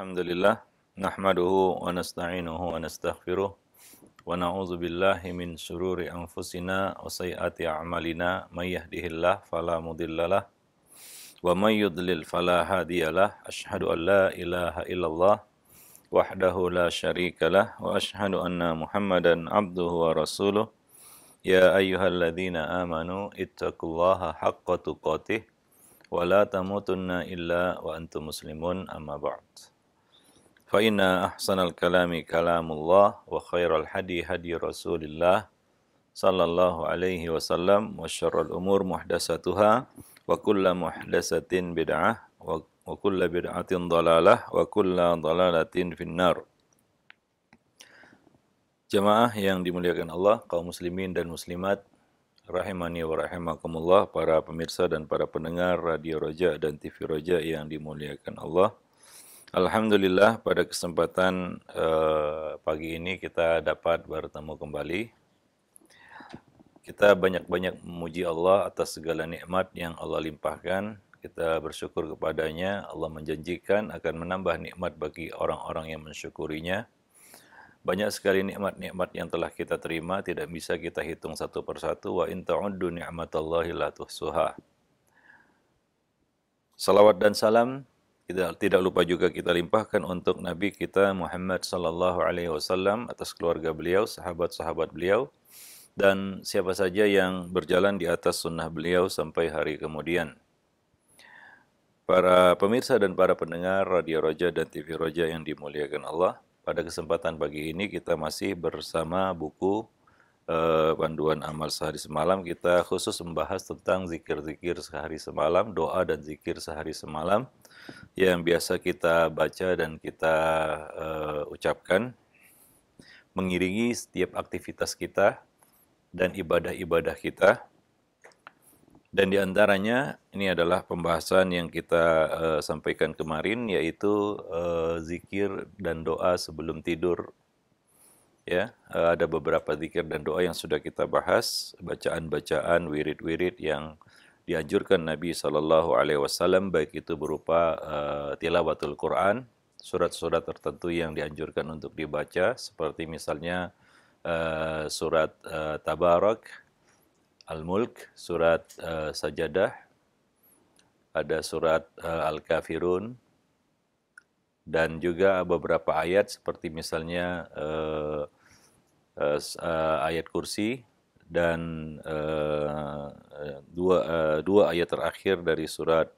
الحمد لله نحمده ونستعينه ونستغفره ونعوذ بالله من شرور أنفسنا وسيئات أعمالنا من يهده الله فلا مضل له ومن يضلل فلا هادي له أشهد أن لا إله إلا الله وحده لا شريك له وأشهد أن محمدا عبده ورسوله يا أيها الذين آمنوا اتقوا الله حق تقاته ولا تموتن إلا وأنتم مسلمون أما بعد فإن أحسن الكلام كلام الله وخير الهدي هدي رسول الله صلى الله عليه وسلم وشر الأمور محدثاتها وكل محدثة بدعة وكل بدعة ضلالة وكل ضلالة في النار Jemaah yang dimuliakan Allah, kaum muslimin dan muslimat, rahimani wa rahimakumullah, para pemirsa dan para pendengar Radio Roja dan TV Roja yang dimuliakan Allah. Alhamdulillah pada kesempatan eh, pagi ini kita dapat bertemu kembali. Kita banyak-banyak memuji Allah atas segala nikmat yang Allah limpahkan. Kita bersyukur kepadanya. Allah menjanjikan akan menambah nikmat bagi orang-orang yang mensyukurinya. Banyak sekali nikmat-nikmat yang telah kita terima tidak bisa kita hitung satu persatu. Wa in ta'uddu ni'matallahi la tuhsuha. Salawat dan salam kita tidak lupa juga kita limpahkan untuk Nabi kita Muhammad sallallahu alaihi wasallam atas keluarga beliau, sahabat-sahabat beliau dan siapa saja yang berjalan di atas sunnah beliau sampai hari kemudian. Para pemirsa dan para pendengar Radio Roja dan TV Roja yang dimuliakan Allah, pada kesempatan pagi ini kita masih bersama buku panduan eh, Panduan Amal Sehari Semalam. Kita khusus membahas tentang zikir-zikir sehari semalam, doa dan zikir sehari semalam yang biasa kita baca dan kita uh, ucapkan mengiringi setiap aktivitas kita dan ibadah-ibadah kita. Dan di antaranya ini adalah pembahasan yang kita uh, sampaikan kemarin yaitu uh, zikir dan doa sebelum tidur. Ya, uh, ada beberapa zikir dan doa yang sudah kita bahas, bacaan-bacaan, wirid-wirid yang dianjurkan Nabi Shallallahu Alaihi Wasallam baik itu berupa uh, tilawatul Quran, surat-surat tertentu yang dianjurkan untuk dibaca seperti misalnya uh, surat uh, Tabarak, Al-Mulk, surat uh, Sajadah, ada surat uh, Al-Kafirun dan juga beberapa ayat seperti misalnya uh, uh, uh, ayat kursi dan uh, dua uh, dua ayat terakhir dari surat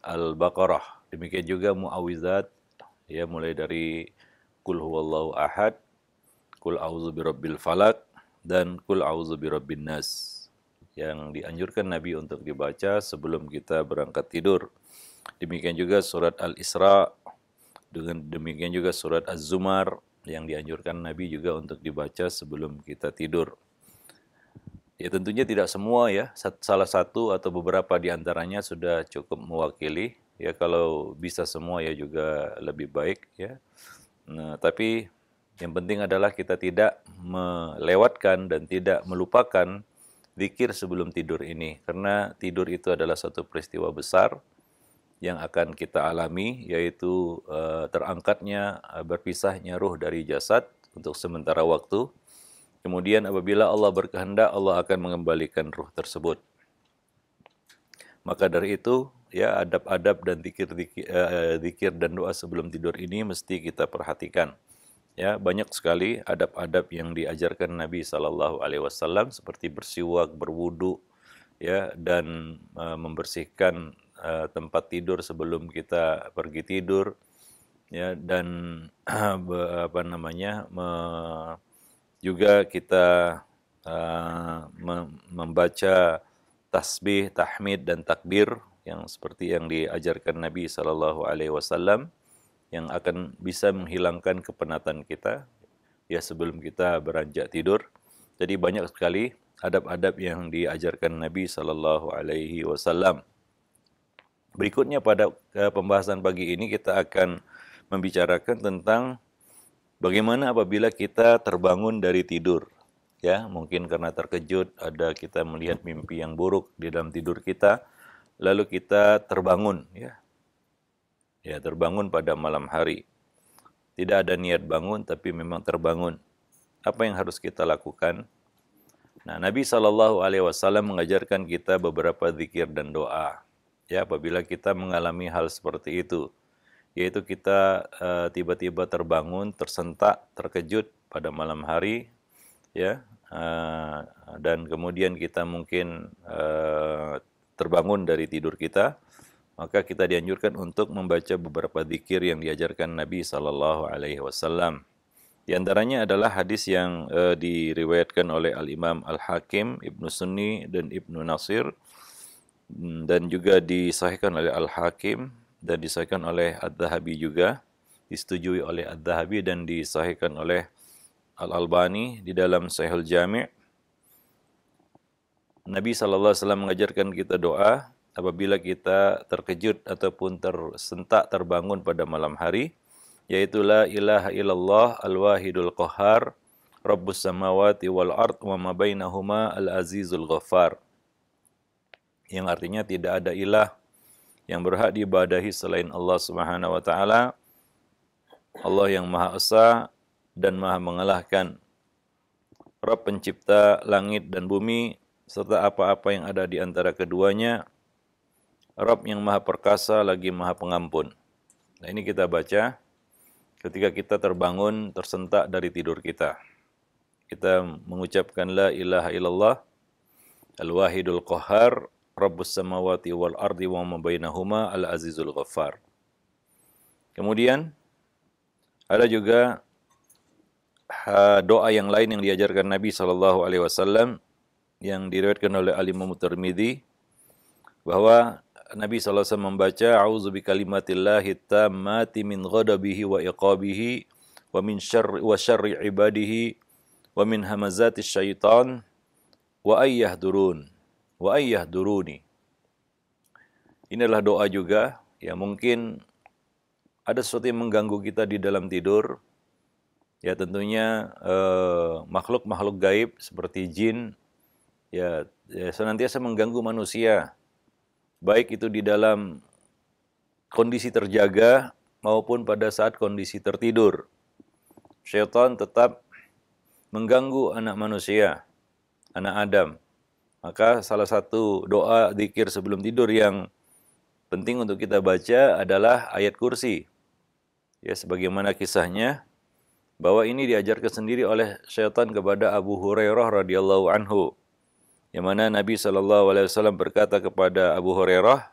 Al-Baqarah. Demikian juga muawizat ya mulai dari kul huwallahu ahad, kul auzu birabbil falak dan kul auzu birabbin nas yang dianjurkan Nabi untuk dibaca sebelum kita berangkat tidur. Demikian juga surat Al-Isra dengan demikian juga surat Az-Zumar yang dianjurkan Nabi juga untuk dibaca sebelum kita tidur. Ya tentunya tidak semua ya, salah satu atau beberapa di antaranya sudah cukup mewakili. Ya kalau bisa semua ya juga lebih baik ya. Nah, tapi yang penting adalah kita tidak melewatkan dan tidak melupakan zikir sebelum tidur ini karena tidur itu adalah satu peristiwa besar yang akan kita alami yaitu uh, terangkatnya uh, berpisahnya ruh dari jasad untuk sementara waktu Kemudian apabila Allah berkehendak, Allah akan mengembalikan ruh tersebut. Maka dari itu, ya adab-adab dan zikir-zikir eh, dan doa sebelum tidur ini mesti kita perhatikan. Ya, banyak sekali adab-adab yang diajarkan Nabi saw alaihi wasallam seperti bersiwak, berwudu, ya dan uh, membersihkan uh, tempat tidur sebelum kita pergi tidur, ya dan apa namanya me, juga kita uh, membaca tasbih, tahmid dan takbir yang seperti yang diajarkan Nabi saw Alaihi Wasallam yang akan bisa menghilangkan kepenatan kita ya sebelum kita beranjak tidur. Jadi banyak sekali adab-adab yang diajarkan Nabi saw Alaihi Wasallam. Berikutnya pada eh, pembahasan pagi ini kita akan membicarakan tentang Bagaimana apabila kita terbangun dari tidur? Ya, mungkin karena terkejut, ada kita melihat mimpi yang buruk di dalam tidur kita, lalu kita terbangun, ya. Ya, terbangun pada malam hari. Tidak ada niat bangun tapi memang terbangun. Apa yang harus kita lakukan? Nah, Nabi Shallallahu alaihi wasallam mengajarkan kita beberapa zikir dan doa. Ya, apabila kita mengalami hal seperti itu, yaitu kita eh, tiba-tiba uh, terbangun, tersentak, terkejut pada malam hari, ya, uh, dan kemudian kita mungkin uh, terbangun dari tidur kita, maka kita dianjurkan untuk membaca beberapa dikir yang diajarkan Nabi Shallallahu Alaihi Wasallam. Di antaranya adalah hadis yang uh, diriwayatkan oleh Al Imam Al Hakim, Ibnu Sunni dan Ibnu Nasir, mm, dan juga disahihkan oleh Al Hakim dan disahkan oleh Ad-Dhahabi juga, disetujui oleh Ad-Dhahabi dan disahkan oleh Al-Albani di dalam Sahihul Jami'. Nabi SAW mengajarkan kita doa apabila kita terkejut ataupun tersentak terbangun pada malam hari, yaitu La ilaha illallah al-wahidul qahar, Rabbus samawati wal ard wa ma bainahuma al-azizul ghaffar. Yang artinya tidak ada ilah yang berhak diibadahi selain Allah Subhanahu wa taala. Allah yang Maha Esa dan Maha Mengalahkan. Rabb pencipta langit dan bumi serta apa-apa yang ada di antara keduanya. Rabb yang Maha Perkasa lagi Maha Pengampun. Nah, ini kita baca ketika kita terbangun tersentak dari tidur kita. Kita mengucapkan la ilaha illallah al-wahidul qahar Rabbus samawati wal ardi wa ma bainahuma al azizul ghaffar. Kemudian ada juga eh, doa yang lain yang diajarkan Nabi Shallallahu Alaihi Wasallam yang diriwayatkan oleh Al Imam bahwa Nabi SAW membaca A'udzu bi kalimatillahi tammati min ghadabihi wa iqabihi wa min syarri wa syarri ibadihi wa min hamazatis syaitan wa ayyahdurun wa ayyah duruni. Ini adalah doa juga ya mungkin ada sesuatu yang mengganggu kita di dalam tidur. Ya tentunya eh, makhluk-makhluk eh, gaib seperti jin ya, ya senantiasa mengganggu manusia. Baik itu di dalam kondisi terjaga maupun pada saat kondisi tertidur. Syaitan tetap mengganggu anak manusia, anak Adam maka salah satu doa dikir sebelum tidur yang penting untuk kita baca adalah ayat kursi. Ya, sebagaimana kisahnya bahwa ini diajarkan sendiri oleh syaitan kepada Abu Hurairah radhiyallahu anhu. Yang mana Nabi saw. berkata kepada Abu Hurairah,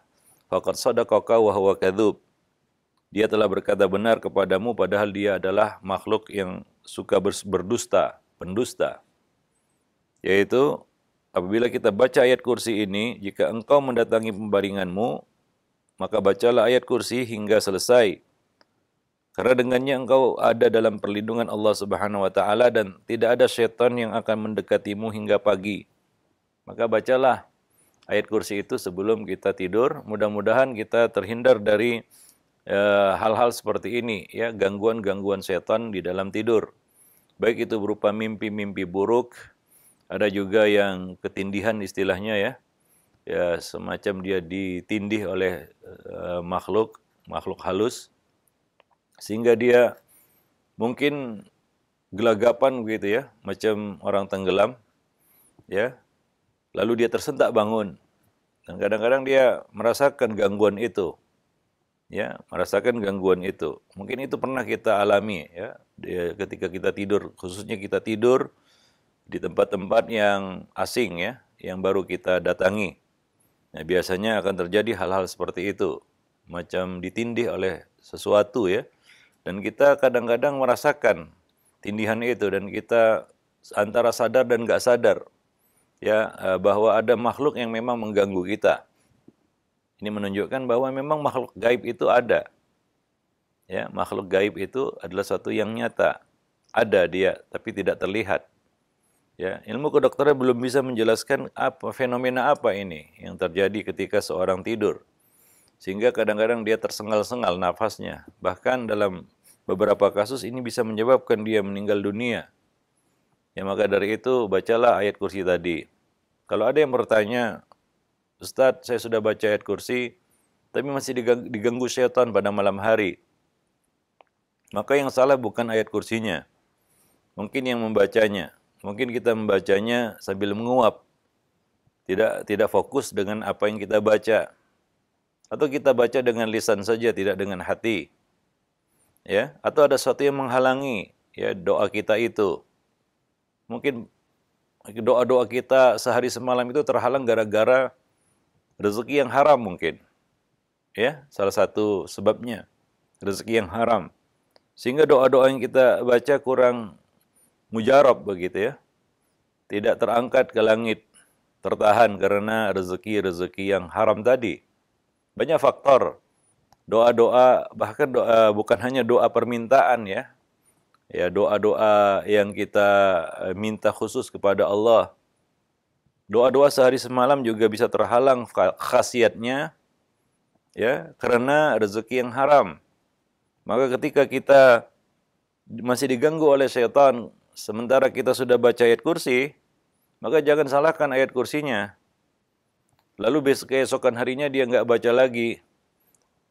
"Faqad sadaqaka wa huwa kadzub." Dia telah berkata benar kepadamu padahal dia adalah makhluk yang suka berdusta, pendusta. Yaitu Apabila kita baca ayat kursi ini, jika engkau mendatangi pembaringanmu, maka bacalah ayat kursi hingga selesai. Karena dengannya engkau ada dalam perlindungan Allah Subhanahu wa taala dan tidak ada setan yang akan mendekatimu hingga pagi. Maka bacalah ayat kursi itu sebelum kita tidur. Mudah-mudahan kita terhindar dari e, hal-hal e, seperti ini ya, gangguan-gangguan setan di dalam tidur. Baik itu berupa mimpi-mimpi buruk, ada juga yang ketindihan istilahnya ya. Ya semacam dia ditindih oleh uh, makhluk, makhluk halus sehingga dia mungkin gelagapan begitu ya, macam orang tenggelam ya. Lalu dia tersentak bangun. Dan kadang-kadang dia merasakan gangguan itu. Ya, merasakan gangguan itu. Mungkin itu pernah kita alami ya, dia, ketika kita tidur, khususnya kita tidur di tempat-tempat yang asing ya, yang baru kita datangi. Nah, biasanya akan terjadi hal-hal seperti itu, macam ditindih oleh sesuatu ya. Dan kita kadang-kadang merasakan tindihan itu dan kita antara sadar dan nggak sadar ya eh, bahwa ada makhluk yang memang mengganggu kita. Ini menunjukkan bahwa memang makhluk gaib itu ada. Ya, makhluk gaib itu adalah satu yang nyata. Ada dia, tapi tidak terlihat. Ya, ilmu kedokteran belum bisa menjelaskan apa fenomena apa ini yang terjadi ketika seorang tidur. Sehingga kadang-kadang dia tersengal-sengal nafasnya. Bahkan dalam beberapa kasus ini bisa menyebabkan dia meninggal dunia. Ya maka dari itu bacalah ayat kursi tadi. Kalau ada yang bertanya, Ustadz saya sudah baca ayat kursi, tapi masih diganggu setan pada malam hari. Maka yang salah bukan ayat kursinya. Mungkin yang membacanya, mungkin kita membacanya sambil menguap, tidak tidak fokus dengan apa yang kita baca, atau kita baca dengan lisan saja, tidak dengan hati, ya, atau ada sesuatu yang menghalangi ya doa kita itu, mungkin doa-doa kita sehari semalam itu terhalang gara-gara rezeki yang haram mungkin, ya, salah satu sebabnya rezeki yang haram, sehingga doa-doa yang kita baca kurang mujarab begitu ya. Tidak terangkat ke langit, tertahan karena rezeki-rezeki yang haram tadi. Banyak faktor. Doa-doa bahkan doa bukan hanya doa permintaan ya. Ya doa-doa yang kita eh, minta khusus kepada Allah. Doa-doa sehari semalam juga bisa terhalang khasiatnya ya karena rezeki yang haram. Maka ketika kita masih diganggu oleh setan sementara kita sudah baca ayat kursi, maka jangan salahkan ayat kursinya. Lalu besok keesokan harinya dia nggak baca lagi.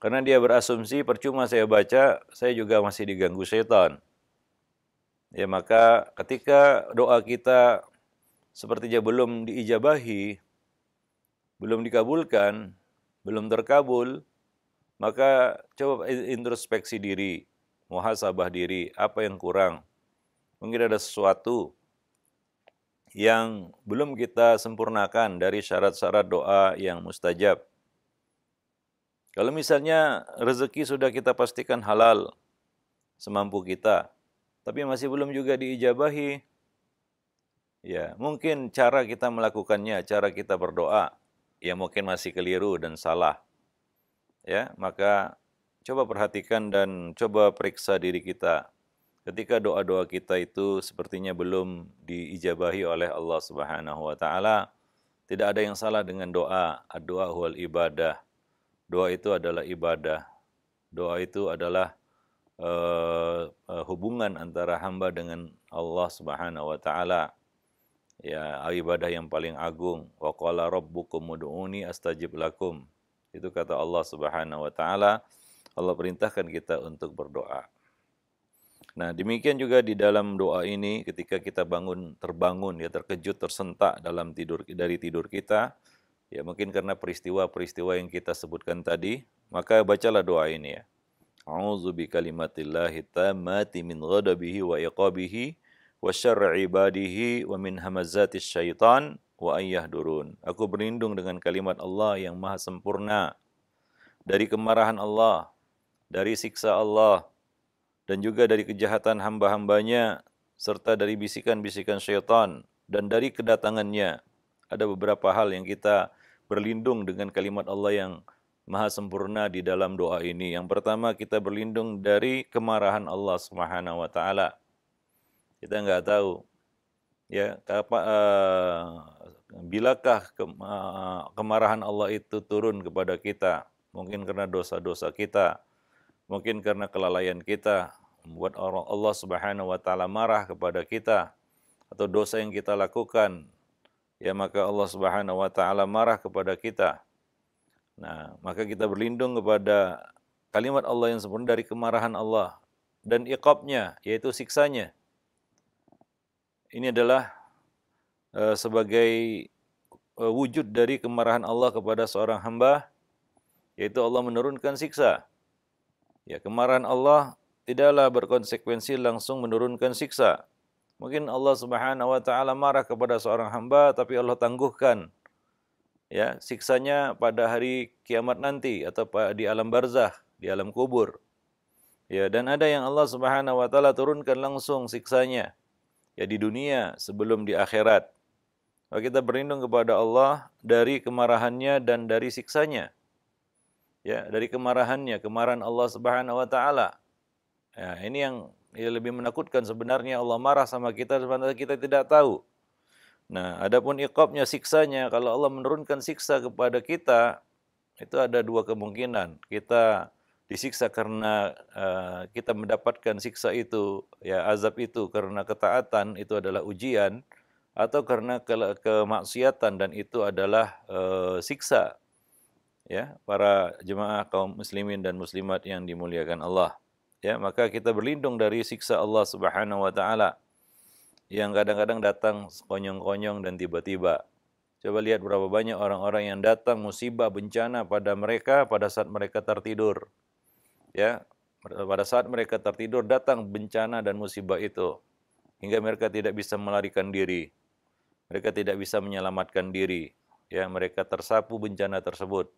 Karena dia berasumsi percuma saya baca, saya juga masih diganggu setan. Ya maka ketika doa kita sepertinya belum diijabahi, belum dikabulkan, belum terkabul, maka coba introspeksi diri, muhasabah diri, apa yang kurang mungkin ada sesuatu yang belum kita sempurnakan dari syarat-syarat doa yang mustajab. Kalau misalnya rezeki sudah kita pastikan halal semampu kita, tapi masih belum juga diijabahi, ya mungkin cara kita melakukannya, cara kita berdoa, ya mungkin masih keliru dan salah. Ya, maka coba perhatikan dan coba periksa diri kita ketika doa-doa kita itu sepertinya belum diijabahi oleh Allah Subhanahu wa taala, tidak ada yang salah dengan doa. Doa huwal ibadah. Doa itu adalah ibadah. Doa itu adalah uh, uh, hubungan antara hamba dengan Allah Subhanahu wa taala. Ya, ibadah yang paling agung. Wa qala rabbukum ud'uni astajib lakum. Itu kata Allah Subhanahu wa taala. Allah perintahkan kita untuk berdoa. Nah, demikian juga di dalam doa ini ketika kita bangun terbangun ya terkejut tersentak dalam tidur dari tidur kita ya mungkin karena peristiwa-peristiwa yang kita sebutkan tadi, maka bacalah doa ini ya. A'udzu bi kalimatillahi tammati min ghadabihi wa iqabihi wa syarri ibadihi wa min hamazati syaitan wa durun Aku berlindung dengan kalimat Allah yang maha sempurna dari kemarahan Allah, dari siksa Allah, dan juga dari kejahatan hamba-hambanya serta dari bisikan-bisikan syaitan dan dari kedatangannya. Ada beberapa hal yang kita berlindung dengan kalimat Allah yang maha sempurna di dalam doa ini. Yang pertama kita berlindung dari kemarahan Allah Subhanahu wa taala. Kita nggak tahu ya apa uh, eh, bilakah ke, uh, eh, kemarahan Allah itu turun kepada kita mungkin karena dosa-dosa kita Mungkin karena kelalaian kita membuat orang Allah Subhanahu wa taala marah kepada kita atau dosa yang kita lakukan, ya maka Allah Subhanahu wa taala marah kepada kita. Nah, maka kita berlindung kepada kalimat Allah yang sempurna dari kemarahan Allah dan iqabnya, yaitu siksanya. Ini adalah uh, sebagai uh, wujud dari kemarahan Allah kepada seorang hamba, yaitu Allah menurunkan siksa. Ya, kemarahan Allah tidaklah berkonsekuensi langsung menurunkan siksa. Mungkin Allah Subhanahu wa taala marah kepada seorang hamba tapi Allah tangguhkan ya siksanya pada hari kiamat nanti atau di alam barzah, di alam kubur. Ya, dan ada yang Allah Subhanahu wa taala turunkan langsung siksanya ya di dunia sebelum di akhirat. kita berlindung kepada Allah dari kemarahannya dan dari siksanya ya dari kemarahannya, kemarahan Allah Subhanahu wa taala. Ya, ini yang lebih menakutkan sebenarnya Allah marah sama kita sebenarnya kita tidak tahu. Nah, adapun iqabnya siksanya kalau Allah menurunkan siksa kepada kita itu ada dua kemungkinan. Kita disiksa karena uh, kita mendapatkan siksa itu, ya azab itu karena ketaatan itu adalah ujian atau karena ke kemaksiatan dan itu adalah uh, siksa ya para jemaah kaum muslimin dan muslimat yang dimuliakan Allah ya maka kita berlindung dari siksa Allah Subhanahu wa taala yang kadang-kadang datang konyong-konyong dan tiba-tiba coba lihat berapa banyak orang-orang yang datang musibah bencana pada mereka pada saat mereka tertidur ya pada saat mereka tertidur datang bencana dan musibah itu hingga mereka tidak bisa melarikan diri mereka tidak bisa menyelamatkan diri ya mereka tersapu bencana tersebut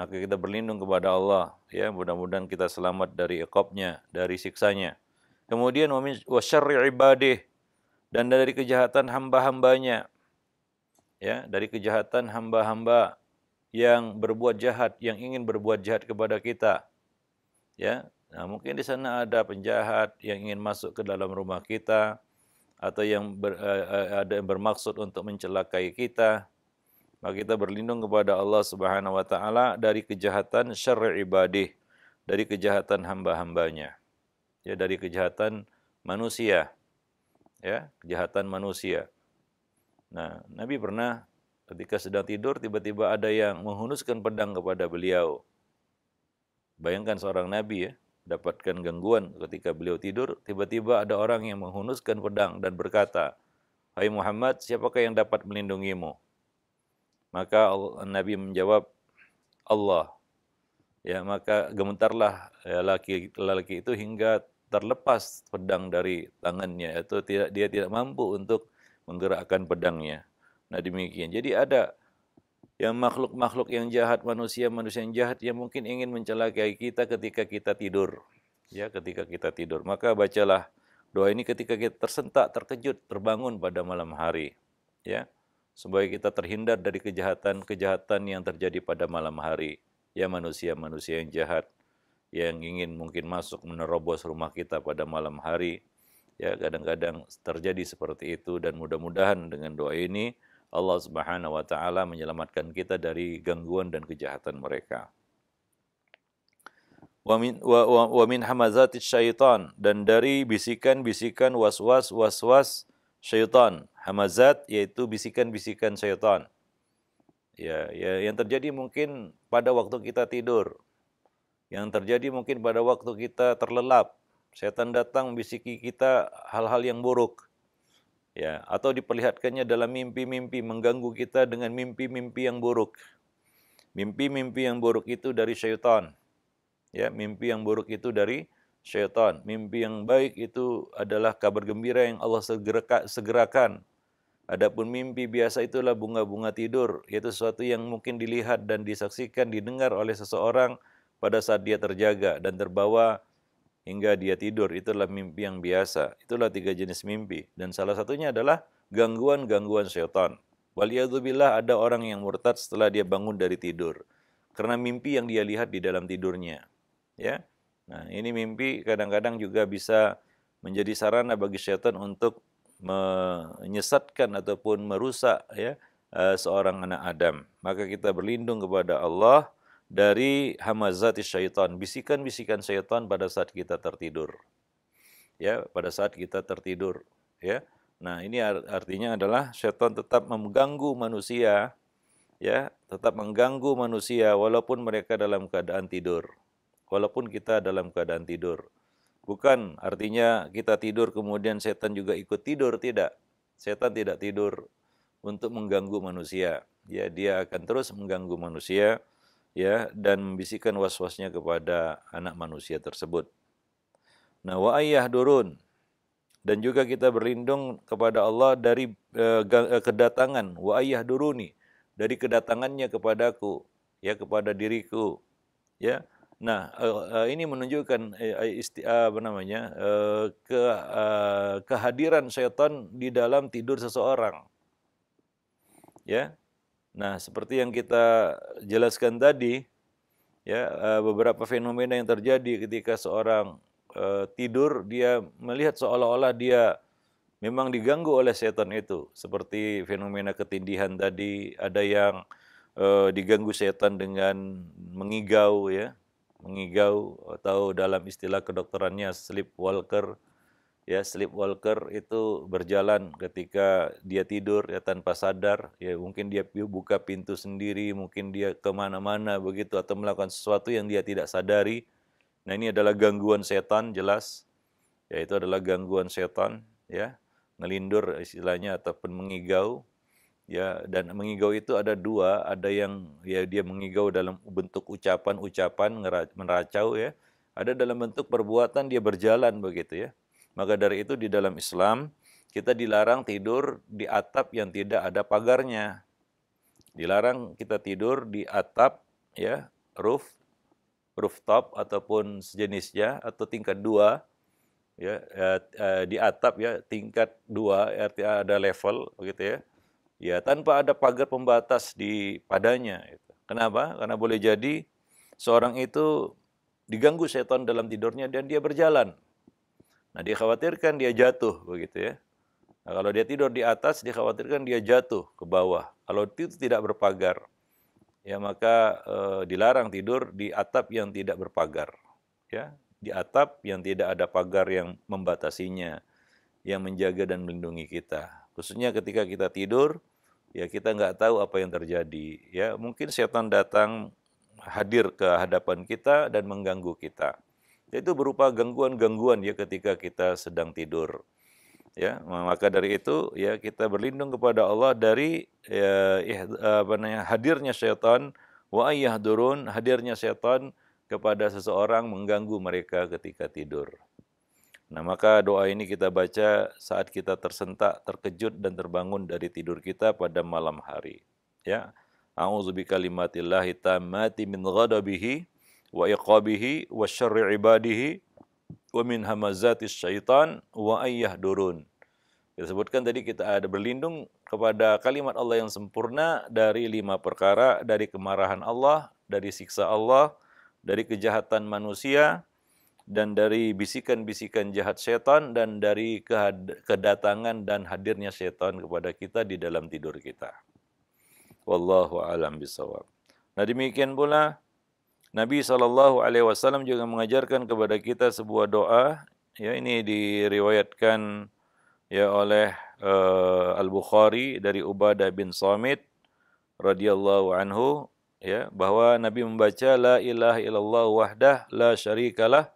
maka kita berlindung kepada Allah ya mudah-mudahan kita selamat dari ekopnya, dari siksanya kemudian wa syarri ibadih dan dari kejahatan hamba-hambanya ya dari kejahatan hamba-hamba yang berbuat jahat yang ingin berbuat jahat kepada kita ya nah mungkin di sana ada penjahat yang ingin masuk ke dalam rumah kita atau yang ber, eh, eh, ada yang bermaksud untuk mencelakai kita maka kita berlindung kepada Allah Subhanahu wa taala dari kejahatan syar'i ibadih, dari kejahatan hamba-hambanya. Ya, dari kejahatan manusia. Ya, kejahatan manusia. Nah, Nabi pernah ketika sedang tidur tiba-tiba ada yang menghunuskan pedang kepada beliau. Bayangkan seorang nabi ya, dapatkan gangguan ketika beliau tidur, tiba-tiba ada orang yang menghunuskan pedang dan berkata, "Hai Muhammad, siapakah yang dapat melindungimu?" Maka Nabi menjawab, Allah. Ya, maka gemetarlah laki-laki ya, laki itu hingga terlepas pedang dari tangannya atau tidak dia tidak mampu untuk menggerakkan pedangnya. Nah, demikian. Jadi ada yang makhluk-makhluk yang jahat, manusia-manusia yang jahat yang mungkin ingin mencelakai kita ketika kita tidur. Ya, ketika kita tidur. Maka bacalah doa ini ketika kita tersentak, terkejut, terbangun pada malam hari. Ya supaya kita terhindar dari kejahatan-kejahatan yang terjadi pada malam hari. Ya manusia-manusia yang jahat yang ingin mungkin masuk menerobos rumah kita pada malam hari. Ya kadang-kadang terjadi seperti itu dan mudah-mudahan dengan doa ini Allah Subhanahu wa taala menyelamatkan kita dari gangguan dan kejahatan mereka. Wa min, wa, hamazatis syaitan dan dari bisikan-bisikan was-was was-was syaitan hamazat yaitu bisikan-bisikan syaitan. Ya, ya, yang terjadi mungkin pada waktu kita tidur. Yang terjadi mungkin pada waktu kita terlelap. Setan datang bisiki kita hal-hal yang buruk. Ya, atau diperlihatkannya dalam mimpi-mimpi mengganggu kita dengan mimpi-mimpi yang buruk. Mimpi-mimpi yang buruk itu dari syaitan. Ya, mimpi yang buruk itu dari syaitan. Mimpi yang baik itu adalah kabar gembira yang Allah segerakan Adapun mimpi biasa itulah bunga-bunga tidur, yaitu sesuatu yang mungkin dilihat dan disaksikan, didengar oleh seseorang pada saat dia terjaga dan terbawa hingga dia tidur. Itulah mimpi yang biasa. Itulah tiga jenis mimpi. Dan salah satunya adalah gangguan-gangguan syaitan. Waliyadzubillah ada orang yang murtad setelah dia bangun dari tidur. Karena mimpi yang dia lihat di dalam tidurnya. Ya, Nah ini mimpi kadang-kadang juga bisa menjadi sarana bagi syaitan untuk menyesatkan ataupun merusak ya eh, seorang anak Adam. Maka kita berlindung kepada Allah dari hamazati syaitan, bisikan-bisikan syaitan pada saat kita tertidur. Ya, pada saat kita tertidur, ya. Nah, ini artinya adalah syaitan tetap mengganggu manusia, ya, tetap mengganggu manusia walaupun mereka dalam keadaan tidur. Walaupun kita dalam keadaan tidur. Bukan artinya kita tidur kemudian setan juga ikut tidur, tidak. Setan tidak tidur untuk mengganggu manusia. Ya, dia akan terus mengganggu manusia ya dan membisikkan was-wasnya kepada anak manusia tersebut. Nah, wa ayah durun dan juga kita berlindung kepada Allah dari eh, eh, kedatangan wa ayah duruni dari kedatangannya kepadaku ya kepada diriku ya Nah, eh, eh, ini menunjukkan eh, isti, apa namanya ke, kehadiran setan di dalam tidur seseorang. Ya, nah seperti yang kita jelaskan tadi, ya beberapa fenomena yang terjadi ketika seorang tidur dia melihat seolah-olah dia memang diganggu oleh setan itu, seperti fenomena ketindihan tadi, ada yang diganggu setan dengan mengigau ya mengigau atau dalam istilah kedokterannya sleepwalker ya sleepwalker itu berjalan ketika dia tidur ya tanpa sadar ya mungkin dia buka pintu sendiri mungkin dia kemana-mana begitu atau melakukan sesuatu yang dia tidak sadari nah ini adalah gangguan setan jelas ya itu adalah gangguan setan ya ngelindur istilahnya ataupun mengigau ya dan mengigau itu ada dua ada yang ya dia mengigau dalam bentuk ucapan-ucapan meracau ya ada dalam bentuk perbuatan dia berjalan begitu ya maka dari itu di dalam Islam kita dilarang tidur di atap yang tidak ada pagarnya dilarang kita tidur di atap ya roof rooftop ataupun sejenisnya atau tingkat dua ya, ya di atap ya tingkat dua artinya ada level begitu ya ya tanpa ada pagar pembatas di padanya. Gitu. Kenapa? Karena boleh jadi seorang itu diganggu setan dalam tidurnya dan dia berjalan. Nah, dia khawatirkan dia jatuh begitu ya. Nah, kalau dia tidur di atas, dia khawatirkan dia jatuh ke bawah. Kalau itu tidak berpagar, ya maka e, dilarang tidur di atap yang tidak berpagar. Ya, di atap yang tidak ada pagar yang membatasinya, yang menjaga dan melindungi kita. Khususnya ketika kita tidur, ya kita nggak tahu apa yang terjadi. Ya mungkin setan datang hadir ke hadapan kita dan mengganggu kita. Ya, itu berupa gangguan-gangguan ya ketika kita sedang tidur. Ya, maka dari itu ya kita berlindung kepada Allah dari ya, ya apa namanya, hadirnya setan wa ayah durun hadirnya setan kepada seseorang mengganggu mereka ketika tidur. Nah, maka doa ini kita baca saat kita tersentak, terkejut dan terbangun dari tidur kita pada malam hari. Ya. A'udzu bikalimatillahi tammati min ghadabihi wa iqabihi wa syarri ibadihi wa min hamazatis syaitan wa ayyah durun. Kita sebutkan tadi kita ada berlindung kepada kalimat Allah yang sempurna dari lima perkara, dari kemarahan Allah, dari siksa Allah, dari kejahatan manusia, dan dari bisikan-bisikan jahat setan dan dari kedatangan dan hadirnya setan kepada kita di dalam tidur kita. Wallahu alam bisawab. Nah demikian pula Nabi saw Alaihi Wasallam juga mengajarkan kepada kita sebuah doa. Ya ini diriwayatkan ya oleh uh, eh, Al Bukhari dari Ubadah bin Samit radhiyallahu anhu ya bahwa Nabi membaca la ilaha illallah wahdah la syarikalah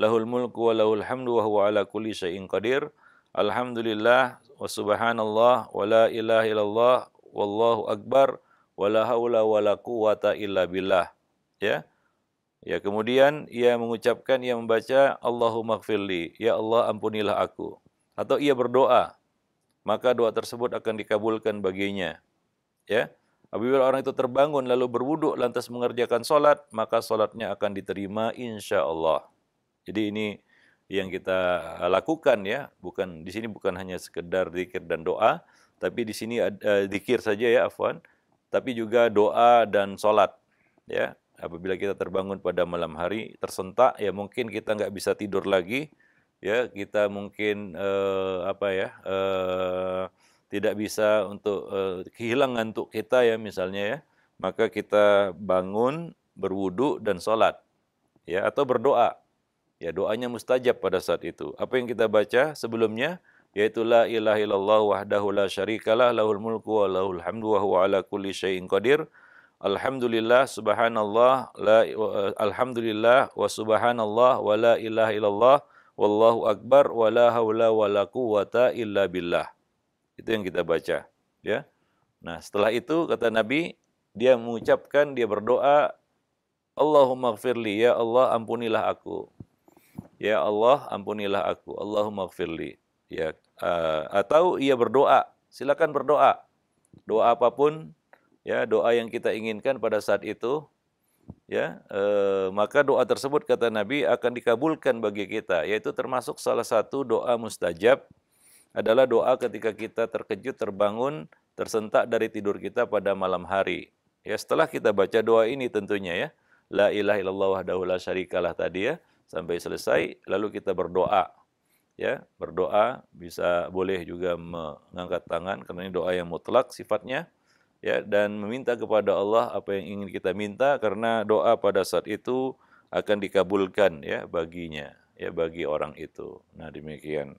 lahul mulku wa lahul hamdu wa huwa ala kulli syai'in qadir. Alhamdulillah wa subhanallah wa la ilaha illallah wallahu akbar wa la haula wa la quwata illa billah. Ya. Ya, kemudian ia mengucapkan ia membaca Allahumma gfirli, ya Allah ampunilah aku. Atau ia berdoa, maka doa tersebut akan dikabulkan baginya. Ya. Apabila orang itu terbangun lalu berwuduk lantas mengerjakan solat, maka solatnya akan diterima insya Allah. Jadi ini yang kita eh, lakukan ya, bukan di sini bukan hanya sekedar zikir dan doa, tapi di sini ada eh, zikir saja ya afwan, tapi juga doa dan solat ya. Apabila kita terbangun pada malam hari tersentak ya mungkin kita nggak bisa tidur lagi ya kita mungkin uh, apa ya uh, tidak bisa untuk uh, kehilangan untuk kita ya misalnya ya maka kita bangun berwudu dan solat ya atau berdoa ya doanya mustajab pada saat itu. Apa yang kita baca sebelumnya yaitu la ilaha illallah wahdahu la syarikalah lahul mulku wa lahul hamdu wa huwa ala kulli syaiin qadir. Alhamdulillah subhanallah la uh, alhamdulillah wa subhanallah wa la ilaha illallah wallahu akbar wa la haula wa la quwata illa billah. Itu yang kita baca, ya. Nah, setelah itu kata Nabi dia mengucapkan dia berdoa Allahumma ya Allah ampunilah aku. Ya Allah, ampunilah aku. Allahumma gfirli. Ya, uh, atau ia berdoa. Silakan berdoa. Doa apapun, ya doa yang kita inginkan pada saat itu, ya e, maka doa tersebut kata Nabi akan dikabulkan bagi kita. Yaitu termasuk salah satu doa mustajab adalah doa ketika kita terkejut, terbangun, tersentak dari tidur kita pada malam hari. Ya setelah kita baca doa ini tentunya ya. La ilaha illallah wahdahu la syarikalah tadi ya sampai selesai lalu kita berdoa ya berdoa bisa boleh juga mengangkat tangan karena ini doa yang mutlak sifatnya ya dan meminta kepada Allah apa yang ingin kita minta karena doa pada saat itu akan dikabulkan ya baginya ya bagi orang itu nah demikian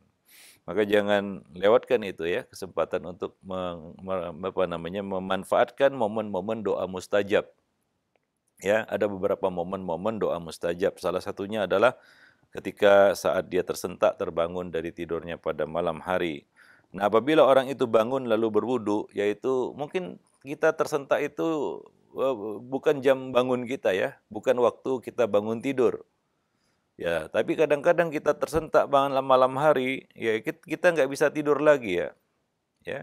maka jangan lewatkan itu ya kesempatan untuk mem, apa namanya memanfaatkan momen-momen doa mustajab ya ada beberapa momen-momen doa mustajab. Salah satunya adalah ketika saat dia tersentak terbangun dari tidurnya pada malam hari. Nah, apabila orang itu bangun lalu berwudu, yaitu mungkin kita tersentak itu e, bukan jam bangun kita ya, bukan waktu kita bangun tidur. Ya, tapi kadang-kadang kita tersentak bangun malam hari, ya kita nggak bisa tidur lagi ya. Ya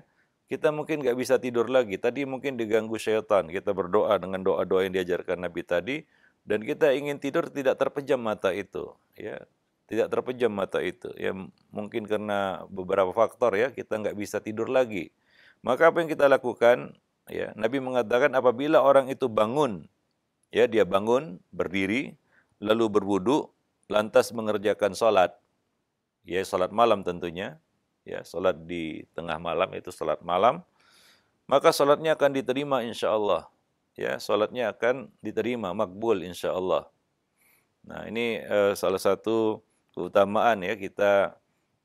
kita mungkin nggak bisa tidur lagi. Tadi mungkin diganggu syaitan. Kita berdoa dengan doa-doa yang diajarkan Nabi tadi, dan kita ingin tidur tidak terpejam mata itu, ya tidak terpejam mata itu. Ya mungkin karena beberapa faktor ya kita nggak bisa tidur lagi. Maka apa yang kita lakukan? Ya Nabi mengatakan apabila orang itu bangun, ya dia bangun berdiri, lalu berwudu, lantas mengerjakan sholat, ya sholat malam tentunya, ya salat di tengah malam itu salat malam maka salatnya akan diterima insyaallah ya salatnya akan diterima makbul insyaallah nah ini uh, salah satu keutamaan ya kita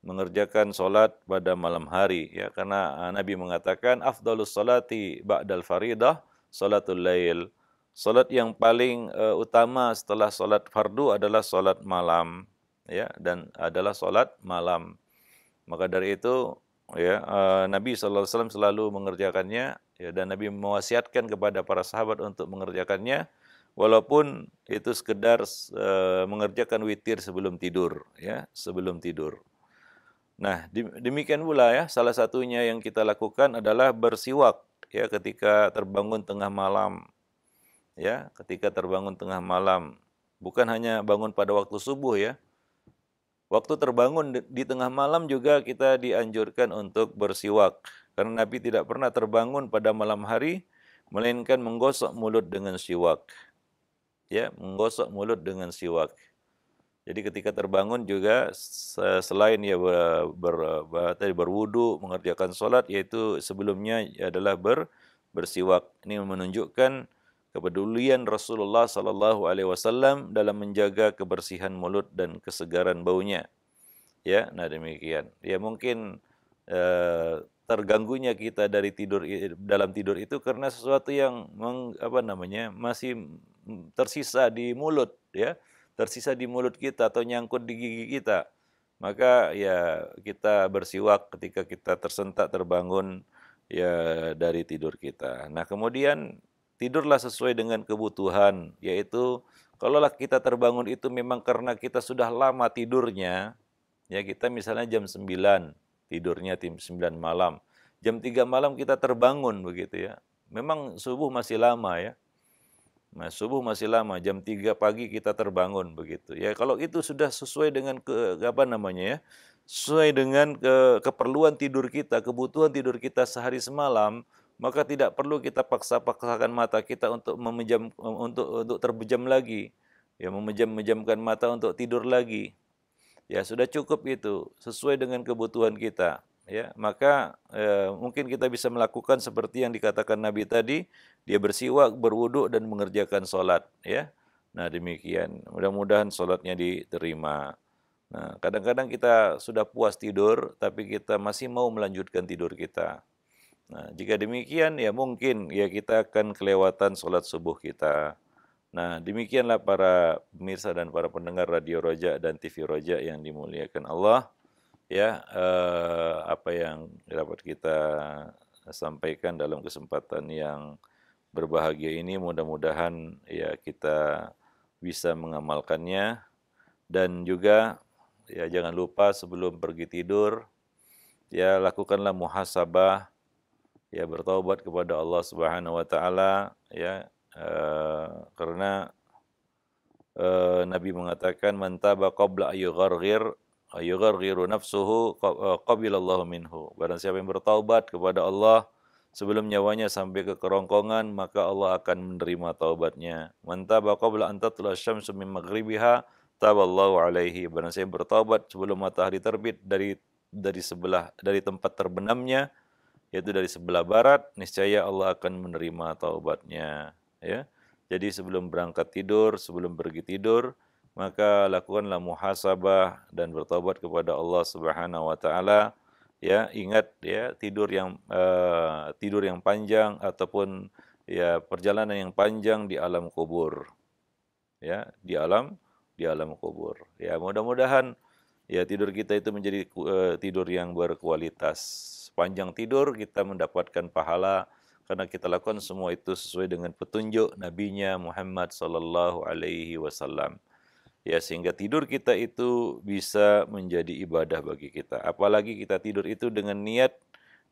mengerjakan salat pada malam hari ya karena eh, Nabi mengatakan afdalus salati ba'dal faridah salatul lail Salat yang paling uh, utama setelah salat fardu adalah salat malam ya dan adalah salat malam. Maka dari itu ya eh, sallallahu Nabi SAW selalu mengerjakannya ya, dan Nabi mewasiatkan kepada para sahabat untuk mengerjakannya walaupun itu sekedar uh, mengerjakan witir sebelum tidur ya sebelum tidur. Nah demikian pula ya salah satunya yang kita lakukan adalah bersiwak ya ketika terbangun tengah malam ya ketika terbangun tengah malam bukan hanya bangun pada waktu subuh ya Waktu terbangun di tengah malam juga kita dianjurkan untuk bersiwak. Karena Nabi tidak pernah terbangun pada malam hari, melainkan menggosok mulut dengan siwak. Ya, menggosok mulut dengan siwak. Jadi ketika terbangun juga selain ya ber, ber, ber, berwudu, mengerjakan sholat, yaitu sebelumnya adalah ber, bersiwak. Ini menunjukkan kepedulian Rasulullah Sallallahu Alaihi Wasallam dalam menjaga kebersihan mulut dan kesegaran baunya. Ya, nah demikian. Ya mungkin eh, terganggunya kita dari tidur dalam tidur itu karena sesuatu yang meng, apa namanya masih tersisa di mulut, ya tersisa di mulut kita atau nyangkut di gigi kita. Maka ya kita bersiwak ketika kita tersentak terbangun ya dari tidur kita. Nah kemudian tidurlah sesuai dengan kebutuhan, yaitu kalaulah kita terbangun itu memang karena kita sudah lama tidurnya, ya kita misalnya jam 9 tidurnya jam 9 malam, jam 3 malam kita terbangun begitu ya. Memang subuh masih lama ya. Nah, subuh masih lama, jam 3 pagi kita terbangun begitu. Ya, kalau itu sudah sesuai dengan ke apa namanya ya? Sesuai dengan ke, keperluan tidur kita, kebutuhan tidur kita sehari semalam, maka tidak perlu kita paksa-paksakan mata kita untuk memejam untuk untuk terbejam lagi ya memejam-mejamkan mata untuk tidur lagi ya sudah cukup itu sesuai dengan kebutuhan kita ya maka eh, mungkin kita bisa melakukan seperti yang dikatakan Nabi tadi dia bersiwak berwuduk dan mengerjakan sholat ya nah demikian mudah-mudahan sholatnya diterima nah kadang-kadang kita sudah puas tidur tapi kita masih mau melanjutkan tidur kita Nah, jika demikian ya mungkin ya kita akan kelewatan sholat subuh kita. Nah, demikianlah para pemirsa dan para pendengar Radio Roja dan TV Roja yang dimuliakan Allah. Ya, eh, apa yang dapat kita sampaikan dalam kesempatan yang berbahagia ini mudah-mudahan ya kita bisa mengamalkannya dan juga ya jangan lupa sebelum pergi tidur ya lakukanlah muhasabah ya bertaubat kepada Allah Subhanahu wa taala ya e, karena e, Nabi mengatakan taba qabla ayyugharghir ayyugharghiru nafsuhu eh, qabilallahu minhu barang siapa yang bertaubat kepada Allah sebelum nyawanya sampai ke kerongkongan maka Allah akan menerima taubatnya taba qabla an tatla syamsu min maghribiha taballahu alaihi barang siapa bertaubat sebelum matahari terbit dari dari sebelah dari tempat terbenamnya yaitu dari sebelah barat, niscaya Allah akan menerima taubatnya. Ya. Jadi sebelum berangkat tidur, sebelum pergi tidur, maka lakukanlah muhasabah dan bertobat kepada Allah Subhanahu wa taala. Ya, ingat ya tidur yang uh, tidur yang panjang ataupun ya perjalanan yang panjang di alam kubur. Ya, di alam di alam kubur. Ya, mudah-mudahan ya tidur kita itu menjadi uh, tidur yang berkualitas Sepanjang tidur kita mendapatkan pahala karena kita lakukan semua itu sesuai dengan petunjuk nabinya Muhammad sallallahu alaihi wasallam. Ya sehingga tidur kita itu bisa menjadi ibadah bagi kita. Apalagi kita tidur itu dengan niat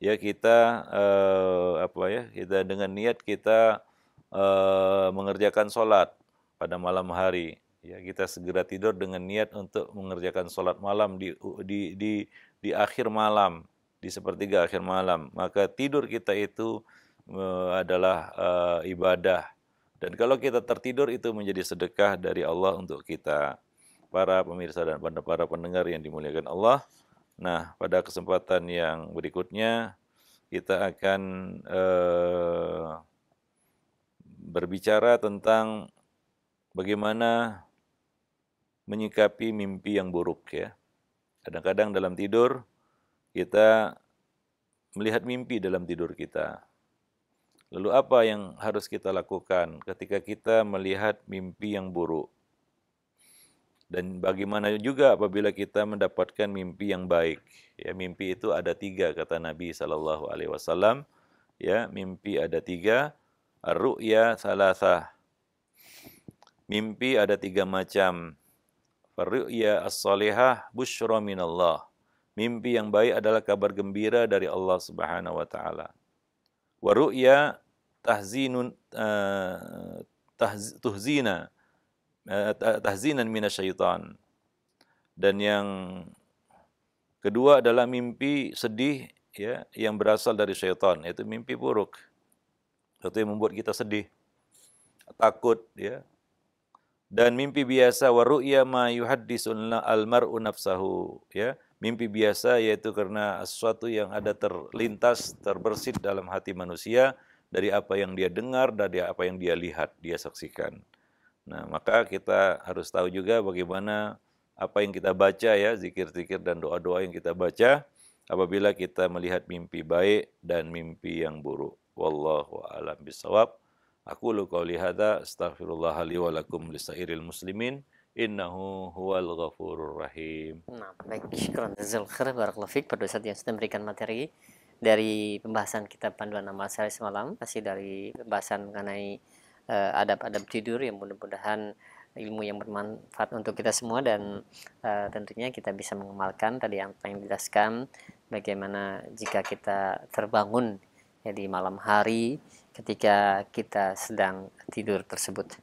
ya kita uh, apa ya kita dengan niat kita uh, mengerjakan sholat pada malam hari ya kita segera tidur dengan niat untuk mengerjakan sholat malam di di di di akhir malam di sepertiga akhir malam. Maka tidur kita itu e, adalah uh, ibadah. Dan kalau kita tertidur itu menjadi sedekah dari Allah untuk kita. Para pemirsa dan para pendengar yang dimuliakan Allah. Nah, pada kesempatan yang berikutnya kita akan uh, berbicara tentang bagaimana menyikapi mimpi yang buruk ya. Kadang-kadang dalam tidur kita melihat mimpi dalam tidur kita. Lalu apa yang harus kita lakukan ketika kita melihat mimpi yang buruk? Dan bagaimana juga apabila kita mendapatkan mimpi yang baik? Ya, mimpi itu ada tiga kata Nabi Shallallahu Alaihi Wasallam. Ya, mimpi ada tiga. Ru'ya salasah. Mimpi ada tiga macam. Ru'ya as-salihah bushra minallah. Mimpi yang baik adalah kabar gembira dari Allah Subhanahu wa taala. Wa ru'ya tahzinun uh, tahz, tuhzina uh, tahzinan minasyaitan. Dan yang kedua adalah mimpi sedih ya yang berasal dari syaitan yaitu mimpi buruk. Itu yang membuat kita sedih, takut ya, dan mimpi biasa waru'ya ma yuhaddisun al mar'u nafsahu ya mimpi biasa yaitu karena sesuatu yang ada terlintas, terbersit dalam hati manusia dari apa yang dia dengar dan dari apa yang dia lihat, dia saksikan. Nah, maka kita harus tahu juga bagaimana apa yang kita baca ya, zikir-zikir dan doa-doa yang kita baca apabila kita melihat mimpi baik dan mimpi yang buruk. Wallahu a'lam bisawab. Aku lu qauli hadza astaghfirullah li wa lakum lisairil muslimin innahu huwal ghafurur rahim. Nah, baik, syukran jazil khair barakallahu fik pada saat yang sudah memberikan materi dari pembahasan kitab panduan amal sehari semalam masih dari pembahasan mengenai eh, adab-adab uh, tidur yang mudah-mudahan ilmu yang bermanfaat untuk kita semua dan uh, tentunya kita bisa mengamalkan tadi yang yang dijelaskan bagaimana jika kita terbangun ya di malam hari ketika kita sedang tidur tersebut.